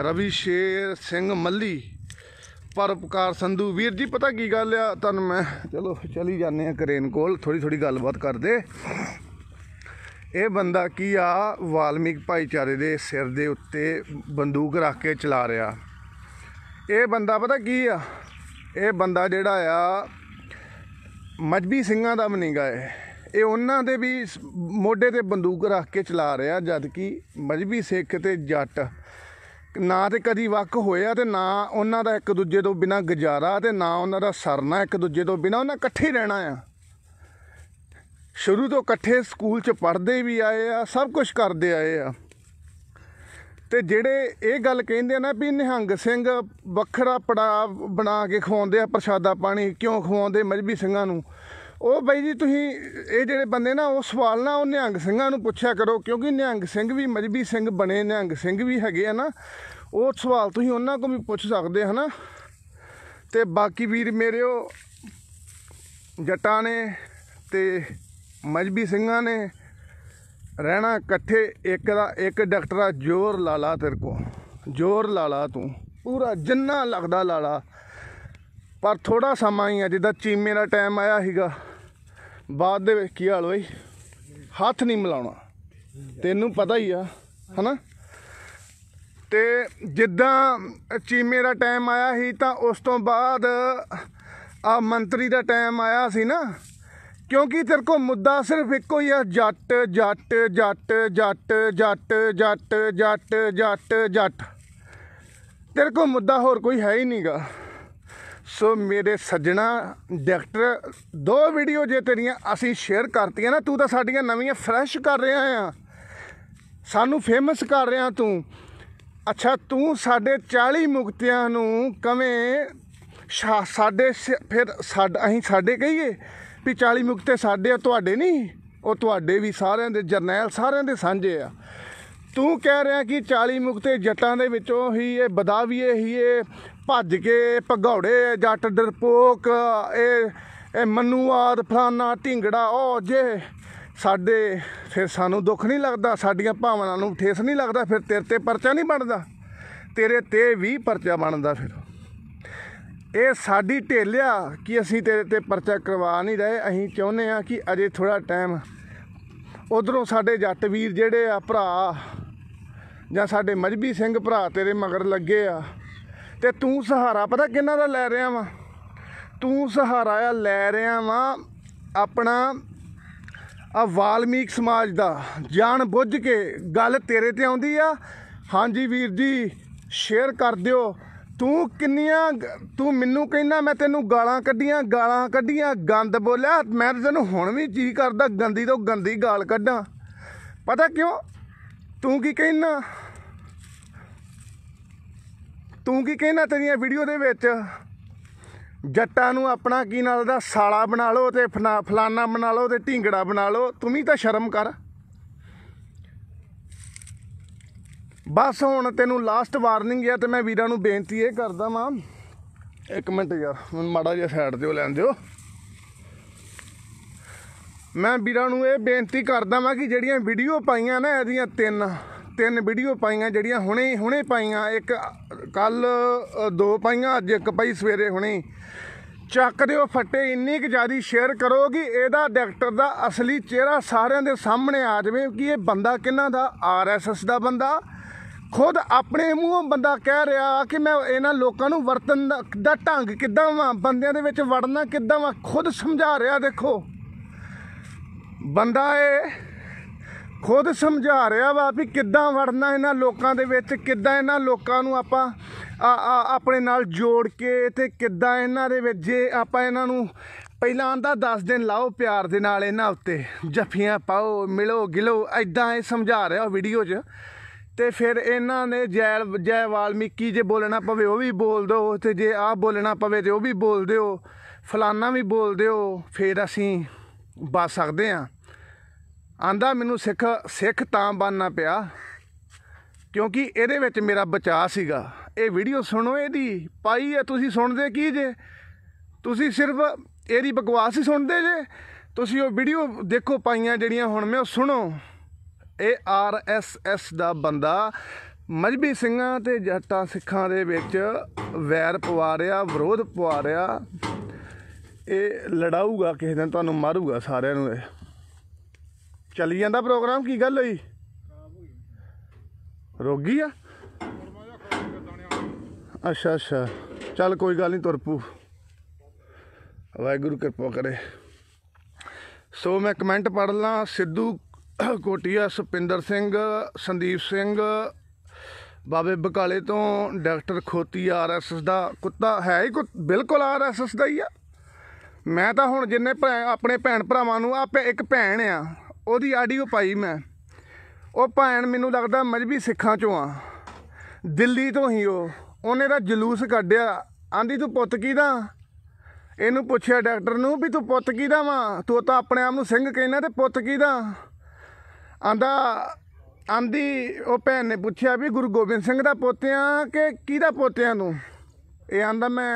ਰਵੀ ਸ਼ੇਰ ਸਿੰਘ ਮੱਲੀ ਪਰਪਕਾਰ ਸੰਧੂ ਵੀਰ ਜੀ ਪਤਾ ਕੀ ਗੱਲ ਆ ਤੁਹਾਨੂੰ ਮੈਂ ਚਲੋ ਚਲੀ ਜਾਂਦੇ ਆ ਕਰੇਨ ਕੋਲ ਥੋੜੀ ਥੋੜੀ ਗੱਲਬਾਤ ਕਰਦੇ ਇਹ ਬੰਦਾ ਕੀ ਆ ਵਾਲਮੀਕ ਭਾਈਚਾਰੇ ਦੇ ਸਿਰ ਦੇ ਉੱਤੇ ਬੰਦੂਕ ਰੱਖ ਕੇ ਚਲਾ ਰਿਹਾ ਇਹ ਬੰਦਾ ਪਤਾ ਕੀ ਆ ਇਹ ਬੰਦਾ ਜਿਹੜਾ ਆ ਮਜਬੀ ਸਿੰਘਾਂ ਦਾ ਬਣੀਗਾ ਇਹ ਇਹ ਉਹਨਾਂ ਦੇ ਵੀ ਮੋਢੇ ਤੇ ਬੰਦੂਕ ਰੱਖ ਕੇ ਚਲਾ ਰਿਹਾ ਜਦ ਕਿ ਮਜਬੀ ਸਿੱਖ ਤੇ ਜੱਟ ਨਾ ਤੇ ਕਦੀ ਵਕ ਹੋਇਆ ਤੇ ਨਾ ਉਹਨਾਂ ਦਾ ਇੱਕ ਦੂਜੇ ਤੋਂ ਬਿਨਾ ਗੁਜ਼ਾਰਾ ਤੇ ਨਾ ਉਹਨਾਂ ਦਾ ਸਰਨਾ ਇੱਕ ਦੂਜੇ ਤੋਂ ਬਿਨਾ ਉਹਨਾਂ ਇਕੱਠੇ ਰਹਿਣਾ ਆ ਸ਼ੁਰੂ ਤੋਂ ਇਕੱਠੇ ਸਕੂਲ 'ਚ ਪੜ੍ਹਦੇ ਵੀ ਆਏ ਆ ਸਭ ਕੁਝ ਕਰਦੇ ਆਏ ਆ ਤੇ ਜਿਹੜੇ ਇਹ ਗੱਲ ਕਹਿੰਦੇ ਆ ਨਾ ਵੀ ਨਿਹੰਗ ਸਿੰਘ ਵੱਖਰਾ ਪੜਾ ਬਣਾ ਕੇ ਖਵਾਉਂਦੇ ਆ ਪ੍ਰਸ਼ਾਦਾ ਪਾਣੀ ਕਿਉਂ ਖਵਾਉਂਦੇ ਮਜਬੀ ਸਿੰਘਾਂ ਨੂੰ ਉਹ ਬਾਈ ਜੀ ਤੁਸੀਂ ਇਹ ਜਿਹੜੇ ਬੰਦੇ ਨਾ ਉਹ ਸਵਾਲ ਨਾ ਉਹ ਨਿਹੰਗ ਸਿੰਘਾਂ ਨੂੰ ਪੁੱਛਿਆ ਕਰੋ ਕਿਉਂਕਿ ਨਿਹੰਗ ਸਿੰਘ ਵੀ ਮਜਬੀ ਸਿੰਘ ਬਣੇ ਨਿਹੰਗ ਸਿੰਘ ਵੀ ਹੈਗੇ ਆ ਨਾ ਉਹ ਸਵਾਲ ਤੁਸੀਂ ਉਹਨਾਂ ਕੋਲ ਵੀ ਪੁੱਛ ਸਕਦੇ ਹਨਾ ਤੇ ਬਾਕੀ ਵੀਰ ਉਹ ਜੱਟਾਂ ਨੇ ਤੇ ਮਜਬੀ ਸਿੰਘਾਂ ਨੇ ਰਹਿਣਾ ਇਕੱਠੇ ਇੱਕ ਦਾ ਇੱਕ ਡਾਕਟਰਾ ਜੋਰ ਲਾਲਾ ਤੇਰੇ ਕੋ ਜੋਰ ਲਾਲਾ ਤੂੰ ਪੂਰਾ ਜਿੰਨਾ ਲੱਗਦਾ ਲਾਲਾ ਪਰ ਥੋੜਾ ਸਮਾਂ ਹੀ ਆ ਜਿੱਦਾਂ ਚੀਮੇ ਦਾ ਟਾਈਮ ਆਇਆ ਸੀਗਾ ਬਾਅਦ ਦੇ ਵਿੱਚ ਕੀ ਹਾਲ ਹੋਈ ਹੱਥ ਨਹੀਂ ਮਿਲਾਉਣਾ ਤੈਨੂੰ ਪਤਾ ਹੀ ਆ ਹਨਾ ਤੇ ਜਿੱਦਾਂ ਚੀਮੇ ਦਾ ਟਾਈਮ ਆਇਆ ਸੀ ਤਾਂ ਉਸ ਤੋਂ ਬਾਅਦ ਆ ਮੰਤਰੀ ਦਾ ਟਾਈਮ ਆਇਆ ਸੀ ਨਾ ਕਿਉਂਕਿ ਤੇਰੇ ਕੋ ਮੁੱਦਾ ਸਿਰਫ ਇੱਕੋ ਹੀ ਆ ਜੱਟ ਜੱਟ ਜੱਟ ਜੱਟ ਜੱਟ ਜੱਟ ਜੱਟ ਜੱਟ ਜੱਟ ਤੇਰੇ ਕੋ ਮੁੱਦਾ ਹੋਰ ਕੋਈ ਹੈ ਹੀ ਨਹੀਂਗਾ ਸੋ ਮੇਰੇ ਸੱਜਣਾ ਡਾਕਟਰ ਦੋ ਵੀਡੀਓ ਜੇ ਤੇਰੀਆਂ ਅਸੀਂ ਸ਼ੇਅਰ ਕਰਤੀਆਂ ਨਾ ਤੂੰ ਤਾਂ ਸਾਡੀਆਂ ਨਵੀਆਂ ਫਰੈਸ਼ ਕਰ ਰਿਹਾ ਆ ਸਾਨੂੰ ਫੇਮਸ ਕਰ ਰਿਹਾ ਤੂੰ ਅੱਛਾ ਤੂੰ ਸਾਡੇ 40 ਮੁਕਤਿਆਂ ਨੂੰ ਕਵੇਂ ਸਾਡੇ ਫਿਰ ਸਾਡਾ ਅਸੀਂ ਸਾਡੇ ਕਹੀਏ ਵੀ 40 ਮੁਕਤੇ ਸਾਡੇ ਆ ਤੁਹਾਡੇ ਨਹੀਂ ਉਹ ਤੁਹਾਡੇ ਵੀ ਸਾਰਿਆਂ ਦੇ ਜਰਨੈਲ ਸਾਰਿਆਂ ਦੇ ਸਾਂਝੇ ਆ ਤੂੰ ਕਹਿ ਰਿਹਾ ਕਿ 40 ਮੁਕਤੇ ਜੱਟਾਂ ਦੇ ਵਿੱਚੋਂ ਹੀ ਇਹ ਬਦਾਵੀਏ ਹੀ ਇਹ ਭੱਜ ਕੇ ਭਗੌੜੇ ਜੱਟ ਡਰਪੋਕ ਇਹ ਇਹ ਮਨੂਆਦ ਫਲਾਨਾ ਢਿੰਗੜਾ ਉਹ ਜੇ ਸਾਡੇ ਫਿਰ ਸਾਨੂੰ ਦੁੱਖ ਨਹੀਂ ਲੱਗਦਾ ਸਾਡੀਆਂ ਭਾਵਨਾਵਾਂ ਨੂੰ ਠੇਸ ਨਹੀਂ ਲੱਗਦਾ ਫਿਰ ਤੇਰੇ ਤੇ ਪਰਚਾ ਨਹੀਂ ਬਣਦਾ ਤੇਰੇ ਤੇ ਵੀ ਪਰਚਾ ਬਣਦਾ ਫਿਰ ਇਹ ਸਾਡੀ ਢੇਲਿਆ ਕਿ ਅਸੀਂ ਤੇਰੇ ਤੇ ਪਰਚਾ ਕਰਵਾ ਨਹੀਂ ਰਹੇ ਅਸੀਂ ਚਾਹੁੰਦੇ ਆ ਕਿ ਅਜੇ ਥੋੜਾ ਟਾਈਮ ਉਧਰੋਂ ਸਾਡੇ ਜੱਟ ਵੀਰ ਜਿਹੜੇ ਆ ਭਰਾ ਜਾਂ ਸਾਡੇ ਮਜਬੀ ਸਿੰਘ ਭਰਾ ਤੇਰੇ ਮਗਰ ਲੱਗੇ ਆ ਤੇ ਤੂੰ ਸਹਾਰਾ ਪਤਾ ਕਿੰਨਾ ਦਾ ਲੈ ਰਿਹਾ ਵਾ ਤੂੰ ਸਹਾਰਾ ਆ ਲੈ ਰਿਹਾ ਵਾ ਆਪਣਾ ਆ ਵਾਲਮੀਕ ਸਮਾਜ ਦਾ ਜਾਣ ਬੁੱਝ ਕੇ ਗੱਲ ਤੇਰੇ ਤੇ ਆਉਂਦੀ ਆ ਹਾਂਜੀ ਵੀਰ ਜੀ ਸ਼ੇਅਰ ਕਰ ਦਿਓ ਤੂੰ ਕਿੰਨੀਆਂ ਤੂੰ ਮੈਨੂੰ ਕਹਿੰਦਾ ਮੈਂ ਤੈਨੂੰ ਗਾਲਾਂ ਕੱਢੀਆਂ ਗਾਲਾਂ ਕੱਢੀਆਂ ਗੰਦ ਬੋਲਿਆ ਮੈਂ ਤੈਨੂੰ ਹੁਣ ਵੀ ਜੀ ਕਰਦਾ ਗੰਦੀ ਤੋਂ ਗੰਦੀ ਗਾਲ ਕੱਢਾਂ ਪਤਾ ਕਿਉਂ ਤੂੰ ਕੀ ਕਹਿਣਾ ਤੂੰ ਕੀ ਕਹਿਣਾ ਤੇਰੀਆਂ ਵੀਡੀਓ ਦੇ ਵਿੱਚ ਜੱਟਾਂ ਨੂੰ ਆਪਣਾ ਕੀ ਨਾਲ ਦਾ ਸਾਲਾ ਬਣਾ ਲਓ ਤੇ ਫਲਾਨਾ ਬਣਾ ਲਓ ਤੇ ਢਿੰਗੜਾ ਬਣਾ ਲਓ ਤੂੰ ਵੀ ਤਾਂ ਸ਼ਰਮ ਕਰ ਬਸ ਹੁਣ ਤੈਨੂੰ ਲਾਸਟ ਵਾਰਨਿੰਗ ਹੈ ਤੇ ਮੈਂ ਵੀਰਾਂ ਨੂੰ ਬੇਨਤੀ ਇਹ ਕਰਦਾ ਮਾਂ ਇੱਕ ਮਿੰਟ ਯਾਰ ਮੈਂ ਮਾੜਾ ਜਿਹਾ ਸਾਈਡ ਤੇ ਲੈਣ ਦਿਓ ਮੈਂ ਵੀਰਾਂ ਨੂੰ ਇਹ ਬੇਨਤੀ ਕਰਦਾ ਵਾਂ ਕਿ ਜਿਹੜੀਆਂ ਵੀਡੀਓ ਪਾਈਆਂ ਨਾ ਇਹਦੀਆਂ ਤਿੰਨ ਤਿੰਨ ਵੀਡੀਓ ਪਾਈਆਂ ਜਿਹੜੀਆਂ ਹੁਣੇ ਹੁਣੇ ਪਾਈਆਂ ਇੱਕ ਕੱਲ ਦੋ ਪਾਈਆਂ ਅੱਜ ਇੱਕ ਪਾਈ ਸਵੇਰੇ ਹੁਣੇ ਚੱਕ ਦਿਓ ਫੱਟੇ ਇੰਨੀ ਕਿ ਜਿਆਦੀ ਸ਼ੇਅਰ ਕਰੋ ਕਿ ਇਹਦਾ ਡਾਕਟਰ ਦਾ ਅਸਲੀ ਚਿਹਰਾ ਸਾਰਿਆਂ ਦੇ ਸਾਹਮਣੇ ਆ ਜਾਵੇ ਕਿ ਇਹ ਬੰਦਾ ਕਿੰਨਾ ਦਾ ਆਰਐਸਐਸ ਦਾ ਬੰਦਾ ਖੁਦ ਆਪਣੇ ਮੂੰਹੋਂ ਬੰਦਾ ਕਹਿ ਰਿਹਾ ਕਿ ਮੈਂ ਇਹਨਾਂ ਲੋਕਾਂ ਨੂੰ ਵਰਤਨ ਦਾ ਢੰਗ ਕਿੱਦਾਂ ਵਾ ਬੰਦਿਆਂ ਦੇ ਵਿੱਚ ਵੜਨਾ ਕਿੱਦਾਂ ਵਾ ਖੁਦ ਸਮਝਾ ਰਿਹਾ ਦੇਖੋ ਬੰਦਾ ਇਹ ਖੁਦ ਸਮਝਾ ਰਿਹਾ ਵਾ ਵੀ ਕਿੱਦਾਂ ਵੜਨਾ ਇਹਨਾਂ ਲੋਕਾਂ ਦੇ ਵਿੱਚ ਕਿੱਦਾਂ ਇਹਨਾਂ ਲੋਕਾਂ ਨੂੰ ਆਪਾਂ ਆਪਣੇ ਨਾਲ ਜੋੜ ਕੇ ਤੇ ਕਿੱਦਾਂ ਇਹਨਾਂ ਦੇ ਵਿੱਚ ਜੇ ਆਪਾਂ ਇਹਨਾਂ ਨੂੰ ਪਹਿਲਾਂ ਦਾ 10 ਦਿਨ ਲਾਓ ਪਿਆਰ ਦੇ ਨਾਲ ਇਹਨਾਂ ਉੱਤੇ ਜਫੀਆਂ ਪਾਓ ਮਿਲੋ ਗਿਲੋ ਐਦਾਂ ਇਹ ਸਮਝਾ ਰਿਹਾ ਵੀਡੀਓ 'ਚ ਤੇ ਫਿਰ ਇਹਨਾਂ ਨੇ ਜੈ ਜੈ ਵਾਲਮੀਕੀ ਜੇ ਬੋਲਣਾ ਪਵੇ ਉਹ ਵੀ ਬੋਲ ਦਿਓ ਤੇ ਜੇ ਆਹ ਬੋਲਣਾ ਪਵੇ ਤੇ ਉਹ ਵੀ ਬੋਲ ਦਿਓ ਫਲਾਨਾ ਵੀ ਬੋਲ ਦਿਓ ਫਿਰ ਅਸੀਂ ਬਚ ਸਕਦੇ ਆ ਆਂਦਾ ਮੈਨੂੰ ਸਿੱਖ ਸਿੱਖ ਤਾਂ ਬਣਨਾ ਪਿਆ ਕਿਉਂਕਿ ਇਹਦੇ ਵਿੱਚ ਮੇਰਾ ਬਚਾ ਸੀਗਾ ਇਹ ਵੀਡੀਓ ਸੁਣੋ ਇਹਦੀ ਪਾਈ ਆ ਤੁਸੀਂ ਸੁਣਦੇ ਕੀ ਜੇ ਤੁਸੀਂ ਸਿਰਫ ਇਹਦੀ ਬਕਵਾਸ ਹੀ ਸੁਣਦੇ ਜੇ ਤੁਸੀਂ ਉਹ ਵੀਡੀਓ ਦੇਖੋ ਪਾਈਆਂ ਜਿਹੜੀਆਂ ਹੁਣ ਮੈਂ ਉਹ ਸੁਣੋ ਇਹ ਆਰ ਐਸ ਐਸ ਦਾ ਬੰਦਾ ਮਜਬੀ ਸਿੰਘਾਂ ਤੇ ਜੱਟਾਂ ਸਿੱਖਾਂ ਦੇ ਵਿੱਚ ਵੈਰ ਪਵਾ ਰਿਹਾ ਵਿਰੋਧ ਪਵਾ ਰਿਹਾ ਇਹ ਲੜਾਊਗਾ ਕਿਸੇ ਦਿਨ ਤੁਹਾਨੂੰ ਮਾਰੂਗਾ ਸਾਰਿਆਂ ਨੂੰ ਇਹ ਚੱਲੀ ਜਾਂਦਾ ਪ੍ਰੋਗਰਾਮ ਕੀ ਗੱਲ ਹੋਈ ਰੋਗੀ ਆ ਅੱਛਾ ਅੱਛਾ ਚੱਲ ਕੋਈ ਗੱਲ ਨਹੀਂ ਤੁਰਪੂ ਵਾਹਿਗੁਰੂ ਕਿਰਪਾ ਕਰੇ ਸੋ ਮੈਂ ਕਮੈਂਟ ਪੜ ਲਾਂ ਸਿੱਧੂ ਕੋਟੀਆ ਸੁਪਿੰਦਰ ਸਿੰਘ ਸੰਦੀਪ ਸਿੰਘ ਬਾਬੇ ਬਕਾਲੇ ਤੋਂ ਡਾਕਟਰ ਖੋਤੀ ਆਰਐਸਐਸ ਦਾ ਕੁੱਤਾ ਹੈ ਹੀ ਬਿਲਕੁਲ ਆਰਐਸਐਸ ਦਾ ਹੀ ਆ ਮੈਂ ਤਾਂ ਹੁਣ ਜਿੰਨੇ ਆਪਣੇ ਭੈਣ ਭਰਾਵਾਂ ਨੂੰ ਆਪੇ ਇੱਕ ਭੈਣ ਆ ਉਹਦੀ ਆਡੀਓ ਪਾਈ ਮੈਂ ਉਹ ਭੈਣ ਮੈਨੂੰ ਲੱਗਦਾ ਮਜਬੀ ਸਿੱਖਾਂ ਚੋਂ ਆ ਦਿੱਲੀ ਤੋਂ ਹੀ ਉਹ ਉਹਨੇ ਦਾ ਜਲੂਸ ਕੱਢਿਆ ਆਂਦੀ ਤੂੰ ਪੁੱਤ ਦਾ ਇਹਨੂੰ ਪੁੱਛਿਆ ਡਾਕਟਰ ਨੂੰ ਵੀ ਤੂੰ ਪੁੱਤ ਦਾ ਵਾ ਤੂੰ ਤਾਂ ਆਪਣੇ ਆਪ ਨੂੰ ਸਿੰਘ ਕਹਿੰਦਾ ਤੇ ਪੁੱਤ ਦਾ ਆਂਦਾ ਆਂਦੀ ਉਹ ਭੈਣ ਨੇ ਪੁੱਛਿਆ ਵੀ ਗੁਰੂ ਗੋਬਿੰਦ ਸਿੰਘ ਦਾ ਆ ਕਿ ਕਿਹਦਾ ਆ ਤੂੰ ਇਹ ਆਂਦਾ ਮੈਂ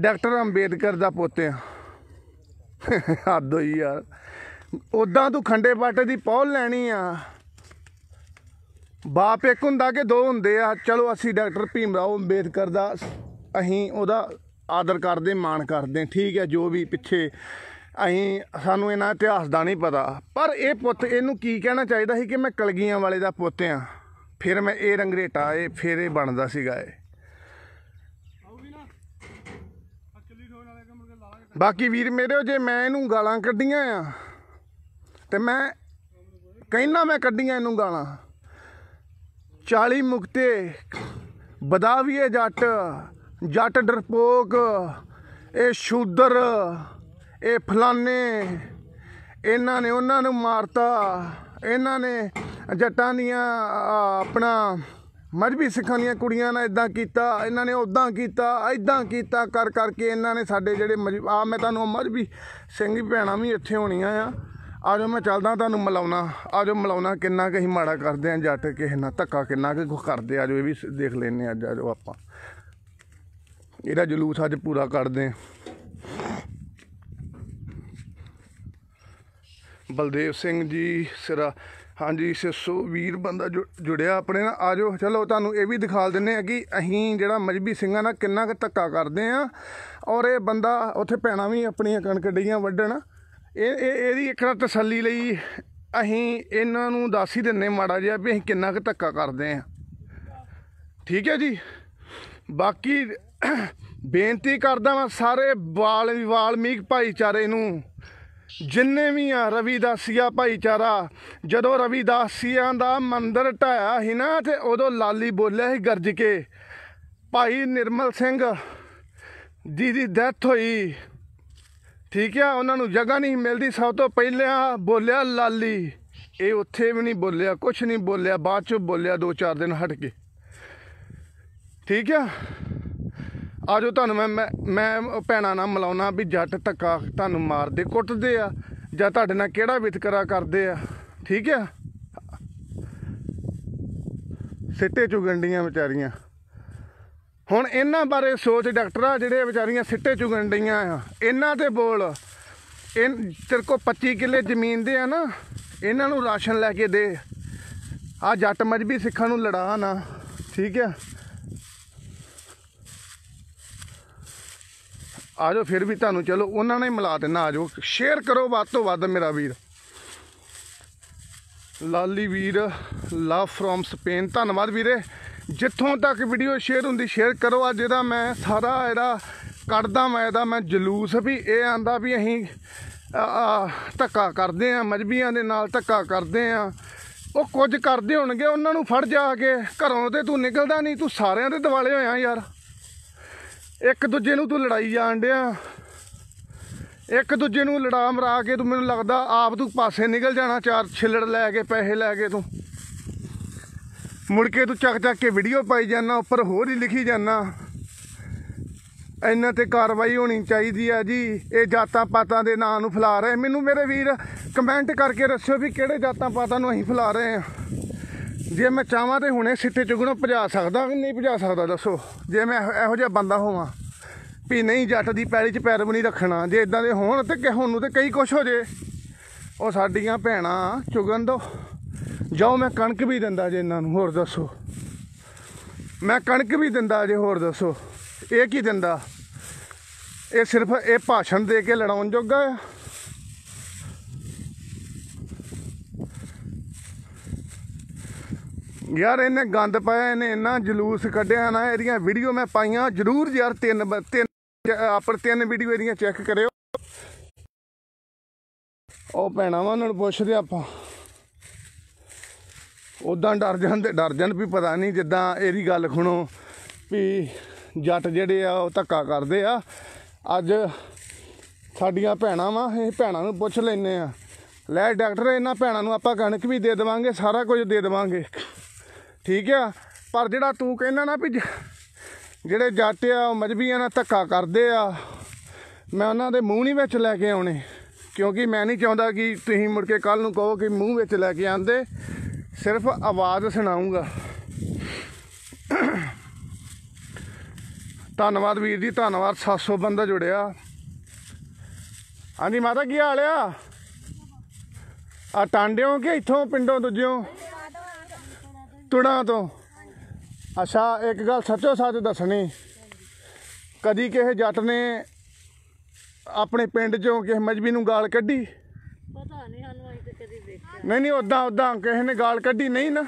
ਡਾਕਟਰ ਅੰਬੇਦਕਰ ਦਾ ਪੁੱਤ ਆ ਹੱਦ ਹੋਈ ਯਾਰ ਉਦਾਂ ਤੂੰ ਖੰਡੇ ਪਾਟੇ ਦੀ ਪੌਲ ਲੈਣੀ ਆ ਬਾਪ ਇੱਕ ਹੁੰਦਾ ਕਿ ਦੋ ਹੁੰਦੇ ਆ ਚਲੋ ਅਸੀਂ ਡਾਕਟਰ ਭੀਮ ਰਾਓ ਅੰਬੇਦਕਰ ਦਾ ਅਸੀਂ ਉਹਦਾ ਆਦਰ ਕਰਦੇ ਮਾਣ ਕਰਦੇ ਠੀਕ ਹੈ ਜੋ ਵੀ ਪਿੱਛੇ ਅਸੀਂ ਸਾਨੂੰ ਇਹਨਾਂ ਇਤਿਹਾਸ ਦਾ ਨਹੀਂ ਪਤਾ ਪਰ ਇਹ ਪੁੱਤ ਇਹਨੂੰ ਕੀ ਕਹਿਣਾ ਚਾਹੀਦਾ ਸੀ ਕਿ ਮੈਂ ਕਲਗੀਆਂ ਵਾਲੇ ਦਾ ਪੁੱਤ ਆ ਫਿਰ ਮੈਂ ਇਹ ਰੰਗਰੇਟਾ ਇਹ ਫੇਰੇ ਬਣਦਾ ਸੀਗਾ ਇਹ ਬਾਕੀ ਵੀਰ ਮੇਰੇ ਜੇ ਮੈਂ ਇਹਨੂੰ ਗਾਲਾਂ ਕੱਢੀਆਂ ਆ ਤੇ ਮੈਂ ਕਹਿਣਾ ਮੈਂ ਕੱਢੀਆਂ ਇਹਨੂੰ ਗਾਲਾਂ 40 ਮੁਕਤੇ ਬਦਾਵੀਏ ਜੱਟ ਜੱਟ ਡਰਪੋਕ ਇਹ ਸ਼ੂਦਰ ਇਹ ਫਲਾਨੇ ਇਹਨਾਂ ਨੇ ਉਹਨਾਂ ਨੂੰ ਮਾਰਤਾ ਇਹਨਾਂ ਨੇ ਜੱਟਾਂ ਦੀਆਂ ਆਪਣਾ ਮਜਬੀ ਸਿੱਖਾਂ ਦੀਆਂ ਕੁੜੀਆਂ ਨੇ ਇਦਾਂ ਕੀਤਾ ਇਹਨਾਂ ਨੇ ਉਦਾਂ ਕੀਤਾ ਐਦਾਂ ਕੀਤਾ ਕਰ ਕਰਕੇ ਇਹਨਾਂ ਨੇ ਸਾਡੇ ਜਿਹੜੇ ਆ ਮੈਂ ਤੁਹਾਨੂੰ ਮਜਬੀ ਸਿੰਘ ਭੈਣਾ ਵੀ ਇੱਥੇ ਹੋਣੀਆਂ ਆ ਆਜੋ ਮੈਂ ਚੱਲਦਾ ਤੁਹਾਨੂੰ ਮਿਲਾਉਣਾ ਆਜੋ ਮਿਲਾਉਣਾ ਕਿੰਨਾ ਕਹੀ ਮਾੜਾ ਕਰਦੇ ਆ ਜੱਟ ਕਿਸੇ ਨਾਲ ਧੱਕਾ ਕਿੰਨਾ ਕਿ ਕਰਦੇ ਆਜੋ ਇਹ ਵੀ ਦੇਖ ਲੈਣੇ ਅੱਜ ਆਜੋ ਆਪਾਂ ਇਹਦਾ ਜਲੂਸ ਅੱਜ ਪੂਰਾ ਕਰਦੇ ਆ ਬਲਦੇਵ ਸਿੰਘ ਜੀ ਸਿਰਾ ਹਾਂਜੀ ਵੀਰ ਬੰਦਾ ਜੁੜਿਆ ਆਪਣੇ ਨਾਲ ਆਜੋ ਚਲੋ ਤੁਹਾਨੂੰ ਇਹ ਵੀ ਦਿਖਾ ਦਿੰਨੇ ਆ ਕਿ ਅਸੀਂ ਜਿਹੜਾ ਮਜਬੀ ਸਿੰਘਾਂ ਨਾਲ ਕਿੰਨਾ ਕੁ ਧੱਕਾ ਕਰਦੇ ਆ ਔਰ ਇਹ ਬੰਦਾ ਉੱਥੇ ਪੈਣਾ ਵੀ ਆਪਣੀਆਂ ਕਣਕ ਡੀਆਂ ਵੱਢਣ ਇਹ ਇਹ ਇਹਦੀ ਇੱਕ ਤਸੱਲੀ ਲਈ ਅਸੀਂ ਇਹਨਾਂ ਨੂੰ ਦੱਸ ਹੀ ਦਿੰਨੇ ਮਾੜਾ ਜਿਹਾ ਵੀ ਅਸੀਂ ਕਿੰਨਾ ਕੁ ਧੱਕਾ ਕਰਦੇ ਆ ਠੀਕ ਹੈ ਜੀ ਬਾਕੀ ਬੇਨਤੀ ਕਰਦਾ ਮੈਂ ਸਾਰੇ ਵਾਲ ਵਾਲਮੀਕ ਭਾਈਚਾਰੇ ਨੂੰ ਜਿੰਨੇ ਵੀ ਆ ਰਵੀਦਾਸੀਆ ਭਾਈਚਾਰਾ ਜਦੋਂ ਰਵੀਦਾਸੀਆਂ ਦਾ ਮੰਦਿਰ ਢਾਇਆ ਸੀ ਨਾ ਤੇ ਉਦੋਂ ਲਾਲੀ ਬੋਲਿਆ ਸੀ ਗਰਜ ਕੇ ਭਾਈ ਨਿਰਮਲ ਸਿੰਘ ਜੀ ਦੀ ਡੈਥ ਹੋਈ ਠੀਕ ਆ ਉਹਨਾਂ ਨੂੰ ਜਗ੍ਹਾ ਨਹੀਂ ਮਿਲਦੀ ਸਭ ਤੋਂ ਪਹਿਲਾਂ ਬੋਲਿਆ ਲਾਲੀ ਇਹ ਉੱਥੇ ਵੀ ਨਹੀਂ ਬੋਲਿਆ ਕੁਝ ਨਹੀਂ ਬੋਲਿਆ ਬਾਅਦ ਚ ਬੋਲਿਆ 2-4 ਦਿਨ ਹਟ ਕੇ ਠੀਕ ਆ ਆਜੋ ਤੁਹਾਨੂੰ ਮੈਂ ਮੈਂ ਮੈਂ ਭੈਣਾ ਨਾਲ ਮਿਲਾਉਣਾ ਵੀ ਜੱਟ ਧੱਕਾ ਤੁਹਾਨੂੰ ਮਾਰਦੇ ਕੁੱਟਦੇ ਆ ਜਾਂ ਤੁਹਾਡੇ ਨਾਲ ਕਿਹੜਾ ਵਿਤਕਰਾ ਕਰਦੇ ਆ ਠੀਕ ਆ ਸਿੱਟੇ ਚੁਗੰਡੀਆਂ ਵਿਚਾਰੀਆਂ ਹੁਣ ਇਹਨਾਂ ਬਾਰੇ ਸੋਚ ਡਾਕਟਰਾਂ ਜਿਹੜੇ ਵਿਚਾਰੀਆਂ ਸਿੱਟੇ ਚੁਗੰਡੀਆਂ ਆ ਇਹਨਾਂ ਤੇ ਬੋਲ ਇਹ ਤੇਰੇ ਕੋ 25 ਕਿੱਲੇ ਜ਼ਮੀਨ ਦੇ ਆ ਨਾ ਇਹਨਾਂ ਨੂੰ ਰਾਸ਼ਨ ਲੈ ਕੇ ਦੇ ਆ ਜੱਟ ਮਜਬੀ ਸਿੱਖਾਂ ਨੂੰ ਲੜਾ ਨਾ ਠੀਕ ਆ ਆ ਜਾਓ ਫਿਰ ਵੀ ਤੁਹਾਨੂੰ ਚਲੋ ਉਹਨਾਂ ਨੇ ਮਿਲਾ ਦੇਣਾ ਆ ਜਾਓ ਸ਼ੇਅਰ ਕਰੋ ਵੱਧ ਤੋਂ ਵੱਧ ਮੇਰਾ ਵੀਰ ਲਾਲੀ ਵੀਰ ਲਵ ਫਰੋਮ ਸਪੇਨ ਧੰਨਵਾਦ ਵੀਰੇ ਜਿੱਥੋਂ ਤੱਕ ਵੀਡੀਓ ਸ਼ੇਅਰ ਹੁੰਦੀ ਸ਼ੇਅਰ ਕਰੋ ਅੱਜ ਇਹਦਾ ਮੈਂ ਸਾਰਾ ਇਹਦਾ ਕੱਢਦਾ ਮੈਂ ਇਹਦਾ ਮੈਂ ਜਲੂਸ ਵੀ ਇਹ ਆਂਦਾ ਵੀ ਅਸੀਂ ਧੱਕਾ ਕਰਦੇ ਆ ਮਜਬੀਆਂ ਦੇ ਨਾਲ ਧੱਕਾ ਕਰਦੇ ਆ ਉਹ ਕੁਝ ਕਰਦੇ ਹੋਣਗੇ ਉਹਨਾਂ ਨੂੰ ਫੜ ਜਾ ਕੇ ਘਰੋਂ ਤੇ ਤੂੰ ਨਿਕਲਦਾ ਨਹੀਂ ਤੂੰ ਸਾਰਿਆਂ ਦੇ ਦਿਵਾਲੇ ਹੋਇਆ ਯਾਰ ਇੱਕ ਦੂਜੇ ਨੂੰ ਤੂੰ ਲੜਾਈ ਜਾਣ ਡਿਆ ਇੱਕ ਦੂਜੇ ਨੂੰ ਲੜਾ ਮਰਾ ਕੇ ਤੂੰ ਮੈਨੂੰ ਲੱਗਦਾ ਆਪ ਤੂੰ ਪਾਸੇ ਨਿਕਲ ਜਾਣਾ ਚਾਰ ਛਿਲੜ ਲੈ ਕੇ ਪੈਸੇ ਲੈ ਕੇ ਤੂੰ ਮੁੜ ਕੇ ਤੂੰ ਚੱਕ ਚੱਕ ਕੇ ਵੀਡੀਓ ਪਾਈ ਜਾਣਾ ਉੱਪਰ ਹੋਰ ਹੀ ਲਿਖੀ ਜਾਣਾ ਇੰਨਾ ਤੇ ਕਾਰਵਾਈ ਹੋਣੀ ਚਾਹੀਦੀ ਆ ਜੀ ਇਹ ਜਾਤਾਂ ਪਾਤਾਂ ਦੇ ਨਾਂ ਨੂੰ ਫਲਾ ਰਹੇ ਮੈਨੂੰ ਮੇਰੇ ਵੀਰ ਕਮੈਂਟ ਕਰਕੇ ਦੱਸਿਓ ਵੀ ਕਿਹੜੇ ਜਾਤਾਂ ਪਾਤਾਂ ਨੂੰ ਅਸੀਂ ਫਲਾ ਰਹੇ ਆ ਜੇ ਮੈਂ ਚਾਹਾਂ ਤੇ ਹੁਣੇ ਸਿੱਟੇ ਚੁਗਣੋਂ ਭਜਾ ਸਕਦਾ ਕਿ ਨਹੀਂ ਭਜਾ ਸਕਦਾ ਦੱਸੋ ਜੇ ਮੈਂ ਇਹੋ ਜਿਹਾ ਬੰਦਾ ਹੋਵਾਂ ਵੀ ਨਹੀਂ ਜੱਟ ਦੀ ਪੈਰੀ 'ਚ ਪੈਰ ਵੀ ਨਹੀਂ ਰੱਖਣਾ ਜੇ ਇਦਾਂ ਦੇ ਹੋਣ ਤੇ ਕਿ ਨੂੰ ਤੇ ਕਈ ਕੁਛ ਹੋ ਜੇ ਉਹ ਸਾਡੀਆਂ ਭੈਣਾਂ ਚੁਗਣ ਦੋ ਜਾਓ ਮੈਂ ਕਣਕ ਵੀ ਦਿੰਦਾ ਜੇ ਇਹਨਾਂ ਨੂੰ ਹੋਰ ਦੱਸੋ ਮੈਂ ਕਣਕ ਵੀ ਦਿੰਦਾ ਜੇ ਹੋਰ ਦੱਸੋ ਇਹ ਕੀ ਦਿੰਦਾ ਇਹ ਸਿਰਫ ਇਹ ਭਾਸ਼ਣ ਦੇ ਕੇ ਲੜਾਉਣ ਜੋਗਾ ਆ ਯਾਰ ਇਹਨੇ ਗੰਦ ਪਾਇਆ ਇਹਨੇ ਇੰਨਾ ਜਲੂਸ ਕੱਢਿਆ ਨਾ ਇਹਦੀਆਂ ਵੀਡੀਓ ਮੈਂ ਪਾਈਆਂ ਜ਼ਰੂਰ ਯਾਰ ਤਿੰਨ ਤਿੰਨ ਆਪਰ ਤਿੰਨ ਵੀਡੀਓ ਇਹਦੀਆਂ ਚੈੱਕ ਕਰਿਓ ਉਹ ਭੈਣਾ ਵਾ ਉਹਨਾਂ ਨੂੰ ਪੁੱਛਦੇ ਆਪਾਂ ਉਦਾਂ ਡਰ ਜਾਂਦੇ ਡਰ ਜਾਂਦੇ ਵੀ ਪਤਾ ਨਹੀਂ ਜਿੱਦਾਂ ਇਹਦੀ ਗੱਲ ਖੁਣੋ ਵੀ ਜੱਟ ਜਿਹੜੇ ਆ ਉਹ ਧੱਕਾ ਕਰਦੇ ਆ ਅੱਜ ਸਾਡੀਆਂ ਭੈਣਾਂ ਵਾ ਇਹ ਭੈਣਾਂ ਨੂੰ ਪੁੱਛ ਲੈਨੇ ਆ ਲੈ ਡਾਕਟਰ ਇਹਨਾਂ ਭੈਣਾਂ ਨੂੰ ਆਪਾਂ ਕਣਕ ਵੀ ਦੇ ਦੇਵਾਂਗੇ ਸਾਰਾ ਕੁਝ ਦੇ ਦੇਵਾਂਗੇ ਠੀਕ ਆ ਪਰ ਜਿਹੜਾ ਤੂੰ ਕਹਿੰਦਾ ਨਾ ਵੀ ਜਿਹੜੇ ਜੱਟ ਆ ਮਜਬੀਆਂ ਨਾਲ ਧੱਕਾ ਕਰਦੇ ਆ ਮੈਂ ਉਹਨਾਂ ਦੇ ਮੂੰਹ ਨਹੀਂ ਵਿੱਚ ਲੈ ਕੇ ਆਉਣੇ ਕਿਉਂਕਿ ਮੈਂ ਨਹੀਂ ਚਾਹੁੰਦਾ ਕਿ ਤੁਸੀਂ ਮੁੜ ਕੇ ਕੱਲ ਨੂੰ ਕਹੋ ਕਿ ਮੂੰਹ ਵਿੱਚ ਲੈ ਕੇ ਆਂਦੇ ਸਿਰਫ ਆਵਾਜ਼ ਸੁਣਾਉਂਗਾ ਧੰਨਵਾਦ ਵੀਰ ਜੀ ਧੰਨਵਾਦ 700 ਬੰਦਾ ਜੁੜਿਆ ਹਾਂਜੀ ਮਾਤਾ ਕੀ ਹਾਲ ਆ ਆ ਟਾਂਡਿਓ ਕਿ ਇੱਥੋਂ ਪਿੰਡੋਂ ਦੂਜਿਓ ਤੁੜਾਂ ਤੋਂ ਅਸਾ ਇੱਕ ਗੱਲ ਸੱਚੋ ਸੱਚ ਦੱਸਣੀ ਕਦੀ ਕਿਸੇ ਜੱਟ ਨੇ ਆਪਣੇ ਪਿੰਡ ਚੋਂ ਕਿਸੇ ਮਜਬੀ ਨੂੰ ਗਾਲ ਕੱਢੀ ਪਤਾ ਨਹੀਂ ਸਾਨੂੰ ਅੱਜ ਕਦੀ ਦੇਖਿਆ ਨਹੀਂ ਨਹੀਂ ਉਦਾਂ ਉਦਾਂ ਕਿਸੇ ਨੇ ਗਾਲ ਕੱਢੀ ਨਹੀਂ ਨਾ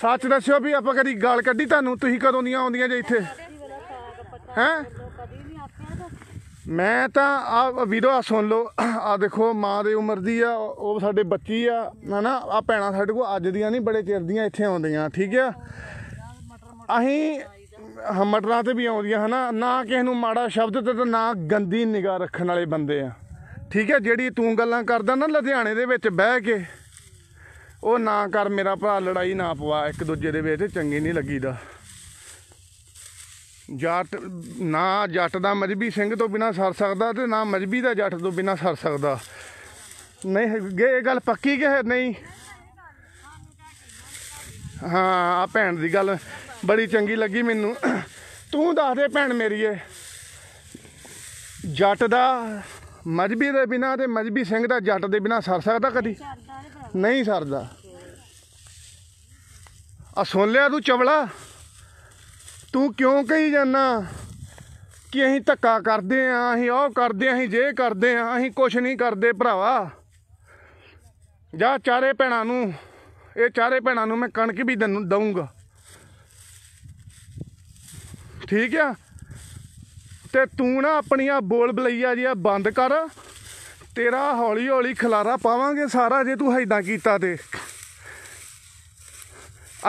ਸੱਚ ਦੱਸਿਓ ਵੀ ਆਪਾਂ ਕਦੀ ਗਾਲ ਕੱਢੀ ਤੁਹਾਨੂੰ ਤੁਸੀਂ ਕਦੋਂ ਦੀਆਂ ਆਉਂਦੀਆਂ ਜੇ ਇੱਥੇ ਹੈ ਮੈਂ ਤਾਂ ਆ ਵੀਰੋ ਆ ਸੁਣ ਲਓ ਆ ਦੇਖੋ ਮਾਂ ਦੇ ਉਮਰ ਦੀ ਆ ਉਹ ਸਾਡੇ ਬੱਚੀ ਆ ਹਨਾ ਆ ਭੈਣਾ ਸਾਡੇ ਕੋ ਅੱਜ ਦੀਆਂ ਨਹੀਂ ਬੜੇ ਚਿਰ ਦੀਆਂ ਇੱਥੇ ਆਉਂਦੀਆਂ ਠੀਕ ਆ ਅਸੀਂ ਮਟਰਾਂ ਤੇ ਵੀ ਆਉਂਦੀਆਂ ਹਨਾ ਨਾ ਕਿਸੇ ਨੂੰ ਮਾੜਾ ਸ਼ਬਦ ਤੇ ਨਾ ਗੰਦੀ ਨਿਗਾਹ ਰੱਖਣ ਵਾਲੇ ਬੰਦੇ ਆ ਠੀਕ ਆ ਜਿਹੜੀ ਤੂੰ ਗੱਲਾਂ ਕਰਦਾ ਨਾ ਲੁਧਿਆਣੇ ਦੇ ਵਿੱਚ ਬਹਿ ਕੇ ਉਹ ਨਾ ਕਰ ਮੇਰਾ ਭਰਾ ਲੜਾਈ ਨਾ ਪਵਾ ਇੱਕ ਦੂਜੇ ਦੇ ਵਿੱਚ ਚੰਗੀ ਨਹੀਂ ਲੱਗੀਦਾ ਜੱਟ ਨਾ ਜੱਟ ਦਾ ਮਜਬੀ ਸਿੰਘ ਤੋਂ ਬਿਨਾ ਸਰ ਸਕਦਾ ਤੇ ਨਾ ਮਜਬੀ ਦਾ ਜੱਟ ਤੋਂ ਬਿਨਾ ਸਰ ਸਕਦਾ ਨਹੀਂ ਇਹ ਗੱਲ ਪੱਕੀ ਕਿ ਨਹੀਂ ਹਾਂ ਆ ਭੈਣ ਦੀ ਗੱਲ ਬੜੀ ਚੰਗੀ ਲੱਗੀ ਮੈਨੂੰ ਤੂੰ ਦੱਸ ਦੇ ਭੈਣ ਮੇਰੀ ਏ ਜੱਟ ਦਾ ਮਜਬੀ ਦੇ ਬਿਨਾ ਤੇ ਮਜਬੀ ਸਿੰਘ ਦਾ ਜੱਟ ਦੇ ਬਿਨਾ ਸਰ ਸਕਦਾ ਕਦੀ ਨਹੀਂ ਸਰਦਾ ਆ ਸੁਣ ਲਿਆ ਤੂੰ ਚਵਲਾ ਤੂੰ ਕਿਉਂ ਕਹੀ ਜਾਂਦਾ ਕਿ ਅਸੀਂ ਧੱਕਾ ਕਰਦੇ ਆਂ ਅਸੀਂ ਉਹ ਕਰਦੇ ਆਂ ਅਸੀਂ ਜੇ ਕਰਦੇ ਆਂ ਅਸੀਂ ਕੁਝ ਨਹੀਂ ਕਰਦੇ ਭਰਾਵਾ ਜਾ ਚਾਰੇ ਭੈਣਾਂ ਨੂੰ ਇਹ ਚਾਰੇ ਭੈਣਾਂ ਨੂੰ ਮੈਂ ਕਣਕ ਵੀ ਦਊਂਗਾ ਠੀਕ ਆ ਤੇ ਤੂੰ ਨਾ ਆਪਣੀਆਂ ਬੋਲ ਬਲਈਆ ਜੀ ਬੰਦ ਕਰ ਤੇਰਾ ਹੌਲੀ ਹੌਲੀ ਖਲਾਰਾ ਪਾਵਾਂਗੇ ਸਾਰਾ ਜੇ ਤੂੰ ਐਦਾਂ ਕੀਤਾ ਤੇ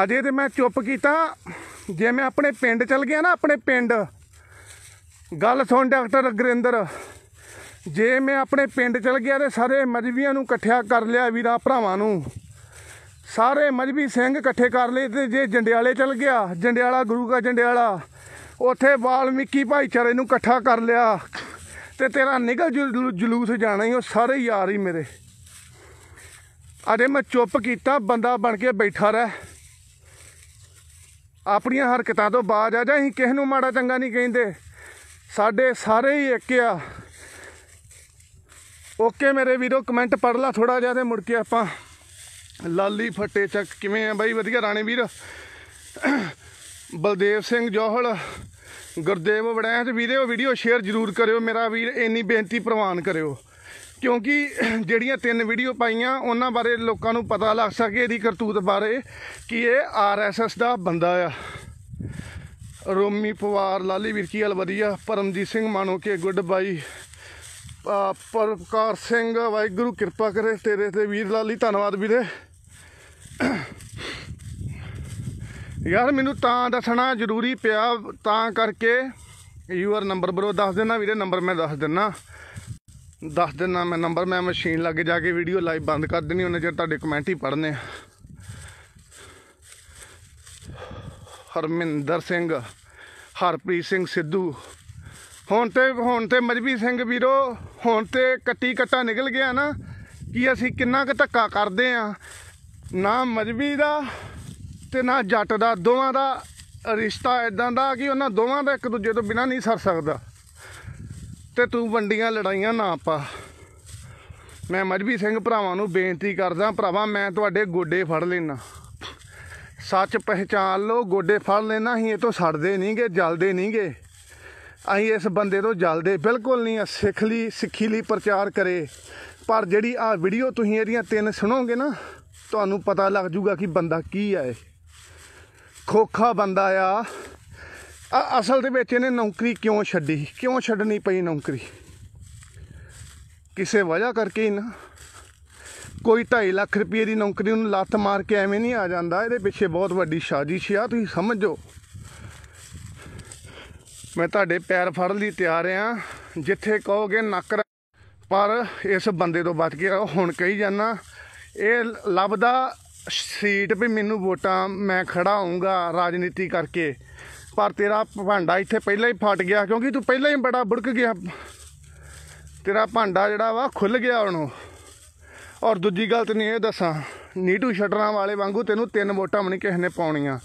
ਅਜੇ ਤੇ ਮੈਂ ਚੁੱਪ ਕੀਤਾ ਜੇ ਮੈਂ ਆਪਣੇ ਪਿੰਡ ਚਲ ਗਿਆ ਨਾ ਆਪਣੇ ਪਿੰਡ ਗੱਲ ਸੁਣ ਡਾਕਟਰ ਅਗਰਿੰਦਰ ਜੇ ਮੈਂ ਆਪਣੇ ਪਿੰਡ ਚਲ ਗਿਆ ਤੇ ਸਾਰੇ ਮਜਬੀਆਂ ਨੂੰ ਇਕੱਠਿਆ ਕਰ ਲਿਆ ਵੀਰਾ ਭਰਾਵਾਂ ਨੂੰ ਸਾਰੇ ਮਜਬੀ ਸਿੰਘ ਇਕੱਠੇ ਕਰ ਲਏ ਤੇ ਜੇ ਜੰਡਿਆਲੇ ਚਲ ਗਿਆ ਜੰਡਿਆਲਾ ਗੁਰੂ ਦਾ ਜੰਡਿਆਲਾ ਉੱਥੇ ਵਾਲਮੀਕੀ ਭਾਈਚਾਰੇ ਨੂੰ ਇਕੱਠਾ ਕਰ ਲਿਆ ਤੇ ਤੇਰਾ ਨਿਕਲ ਜਲੂਸ ਜਾਣਾ ਹੀ ਉਹ ਸਾਰੇ ਯਾਰ ਹੀ ਮੇਰੇ ਅਰੇ ਮੈਂ ਚੁੱਪ ਕੀਤਾ ਬੰਦਾ ਬਣ ਕੇ ਬੈਠਾ ਰਹਿ ਆਪਣੀਆਂ ਹਰਕਤਾਂ ਤੋਂ ਬਾਜ ਆ ਜਾ ਅਸੀਂ ਕਿਸੇ ਨੂੰ ਮਾੜਾ ਚੰਗਾ ਨਹੀਂ ਕਹਿੰਦੇ ਸਾਡੇ ਸਾਰੇ ਹੀ ਇੱਕ ਆ ਓਕੇ ਮੇਰੇ ਵੀਰੋ ਕਮੈਂਟ ਪੜ ਲਾ ਥੋੜਾ ਜਿਹਾ ਤੇ ਮੁੜ ਕੇ ਆਪਾਂ ਲਾਲੀ ਫੱਟੇ ਚੱਕ ਕਿਵੇਂ ਆ ਬਾਈ ਵਧੀਆ ਰਾਣੇ ਵੀਰ ਬਲਦੇਵ ਸਿੰਘ ਜੋਹਲ ਗੁਰਦੇਵ ਤੇ ਵੀਰੇ ਉਹ ਵੀਡੀਓ ਸ਼ੇਅਰ ਜ਼ਰੂਰ ਕਰਿਓ ਮੇਰਾ ਵੀਰ ਇੰਨੀ ਬੇਨਤੀ ਪ੍ਰਵਾਨ ਕਰਿਓ ਕਿਉਂਕਿ ਜਿਹੜੀਆਂ ਤਿੰਨ ਵੀਡੀਓ ਪਾਈਆਂ ਉਹਨਾਂ ਬਾਰੇ ਲੋਕਾਂ ਨੂੰ ਪਤਾ ਲੱਗ ਸਕੇ ਇਹਦੀ ਕਰਤੂਤ ਬਾਰੇ ਕਿ ਇਹ ਆਰਐਸਐਸ ਦਾ ਬੰਦਾ ਆ ਰੋਮੀ ਪਵਾਰ ਲਾਲੀ ਵਿਰਕੀ ਵਧੀਆ ਪਰਮਜੀਤ ਸਿੰਘ ਮਾਨੋ ਕੇ ਗੁੱਡ ਬਾਈ ਪਰਪਕਾਰ ਸਿੰਘ ਵਾਹਿਗੁਰੂ ਕਿਰਪਾ ਕਰੇ ਤੇਰੇ ਤੇ ਵੀਰ ਲਾਲੀ ਧੰਨਵਾਦ ਵੀਰੇ ਯਾਰ ਮੈਨੂੰ ਤਾਂ ਦੱਸਣਾ ਜ਼ਰੂਰੀ ਪਿਆ ਤਾਂ ਕਰਕੇ ਯੂਅਰ ਨੰਬਰ ਬਰੋ ਦੱਸ ਦੇਣਾ ਵੀਰੇ ਨੰਬਰ ਮੈਂ ਦੱਸ ਦਿੰਨਾ ਦੱਸ ਦਿੰਨਾ ਮੈਂ ਨੰਬਰ ਮੈਂ ਮਸ਼ੀਨ ਲੱਗੇ ਜਾ ਕੇ ਵੀਡੀਓ ਲਾਈਵ ਬੰਦ ਕਰ ਦੇਣੀ ਉਹਨੇ ਜੇ ਤੁਹਾਡੇ ਕਮੈਂਟ ਹੀ ਪੜਨੇ ਹਰਮਿੰਦਰ ਸਿੰਘ ਹਰਪ੍ਰੀਤ ਸਿੰਘ ਸਿੱਧੂ ਹੁਣ ਤੇ ਹੁਣ ਤੇ ਮਜਬੀ ਸਿੰਘ ਵੀਰੋ ਹੁਣ ਤੇ ਕੱਟੀ ਕੱਟਾ ਨਿਕਲ ਗਿਆ ਨਾ ਕਿ ਅਸੀਂ ਕਿੰਨਾ ਕੁ ਧੱਕਾ ਕਰਦੇ ਆ ਨਾ ਮਜਬੀ ਦਾ ਤੇ ਨਾ ਜੱਟ ਦਾ ਦੋਵਾਂ ਦਾ ਰਿਸ਼ਤਾ ਇਦਾਂ ਦਾ ਕਿ ਉਹਨਾਂ ਦੋਵਾਂ ਦਾ ਇੱਕ ਦੂਜੇ ਤੋਂ ਬਿਨਾ ਨਹੀਂ ਸਰ ਸਕਦਾ ਤੇ ਤੂੰ ਵੰਡੀਆਂ ਲੜਾਈਆਂ ਨਾ ਪਾ ਮੈਂ ਮਜਬੀ ਸਿੰਘ ਭਰਾਵਾਂ ਨੂੰ ਬੇਨਤੀ ਕਰਦਾ ਭਰਾਵਾ ਮੈਂ ਤੁਹਾਡੇ ਗੋਡੇ ਫੜ ਲੈਣਾ ਸੱਚ ਪਹਿਚਾਨ ਲਓ ਗੋਡੇ ਫੜ ਲੈਣਾ ਹੀ ਇਹ ਤੋਂ ਛੱਡਦੇ ਨਹੀਂਗੇ ਜਲਦੇ ਨਹੀਂਗੇ ਅਸੀਂ ਇਸ ਬੰਦੇ ਤੋਂ ਜਲਦੇ ਬਿਲਕੁਲ ਨਹੀਂ ਸਿੱਖ ਲਈ ਸਿੱਖੀ ਲਈ ਪ੍ਰਚਾਰ ਕਰੇ ਪਰ ਜਿਹੜੀ ਆ ਵੀਡੀਓ ਤੁਸੀਂ ਇਹਦੀਆਂ ਤਿੰਨ ਸੁਣੋਗੇ ਨਾ ਤੁਹਾਨੂੰ ਪਤਾ ਲੱਗ ਜਾਊਗਾ ਕਿ ਬੰਦਾ ਕੀ ਆ ਇਹ ਖੋਖਾ ਬੰਦਾ ਆ ਅਸਲ ਦੇ ਵਿੱਚ ਇਹਨੇ ਨੌਕਰੀ ਕਿਉਂ ਛੱਡੀ ਕਿਉਂ ਛੱਡਣੀ ਪਈ ਨੌਕਰੀ ਕਿਸੇ ਵਜ੍ਹਾ ਕਰਕੇ ਹੀ ਨਾ ਕੋਈ 2.5 ਲੱਖ ਰੁਪਏ ਦੀ ਨੌਕਰੀ ਨੂੰ ਲੱਤ ਮਾਰ ਕੇ ਐਵੇਂ ਨਹੀਂ ਆ ਜਾਂਦਾ ਇਹਦੇ ਪਿੱਛੇ ਬਹੁਤ ਵੱਡੀ ਸਾਜ਼ਿਸ਼ ਆ ਤੁਸੀਂ ਸਮਝੋ ਮੈਂ ਤੁਹਾਡੇ ਪੈਰ ਫੜਨ ਲਈ ਤਿਆਰ ਆ ਜਿੱਥੇ ਕਹੋਗੇ ਨੱਕ ਪਰ ਇਸ ਬੰਦੇ ਤੋਂ ਬਚ ਕੇ ਹੁਣ ਕਹੀ ਜਾਣਾ ਇਹ ਲੱਭਦਾ ਸੀਟ ਵੀ ਮੈਨੂੰ ਵੋਟਾਂ ਮੈਂ ਖੜਾ ਹੋਊਂਗਾ ਰਾਜਨੀਤੀ ਕਰਕੇ ਪਰ ਤੇਰਾ ਭਾਂਡਾ ਇੱਥੇ ਪਹਿਲਾਂ ਹੀ ਫਟ ਗਿਆ ਕਿਉਂਕਿ ਤੂੰ ਪਹਿਲਾਂ ਹੀ ਬੜਾ ਬੁੜਕ ਗਿਆ ਤੇਰਾ ਭਾਂਡਾ ਜਿਹੜਾ ਵਾ ਖੁੱਲ ਗਿਆ ਉਹਨੂੰ ਔਰ ਦੂਜੀ ਗੱਲ ਤੇ ਇਹ ਦੱਸਾਂ ਨੀਟੂ ਛਟਰਾਂ ਵਾਲੇ ਵਾਂਗੂ ਤੈਨੂੰ ਤਿੰਨ ਵੋਟਾਂ ਵੀ ਨਹੀਂ ਕਿਸੇ ਨੇ ਪਾਉਣੀਆਂ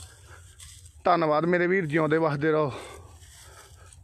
ਧੰਨਵਾਦ ਮੇਰੇ ਵੀਰ ਜਿਉਂਦੇ ਵਸਦੇ ਰਹੋ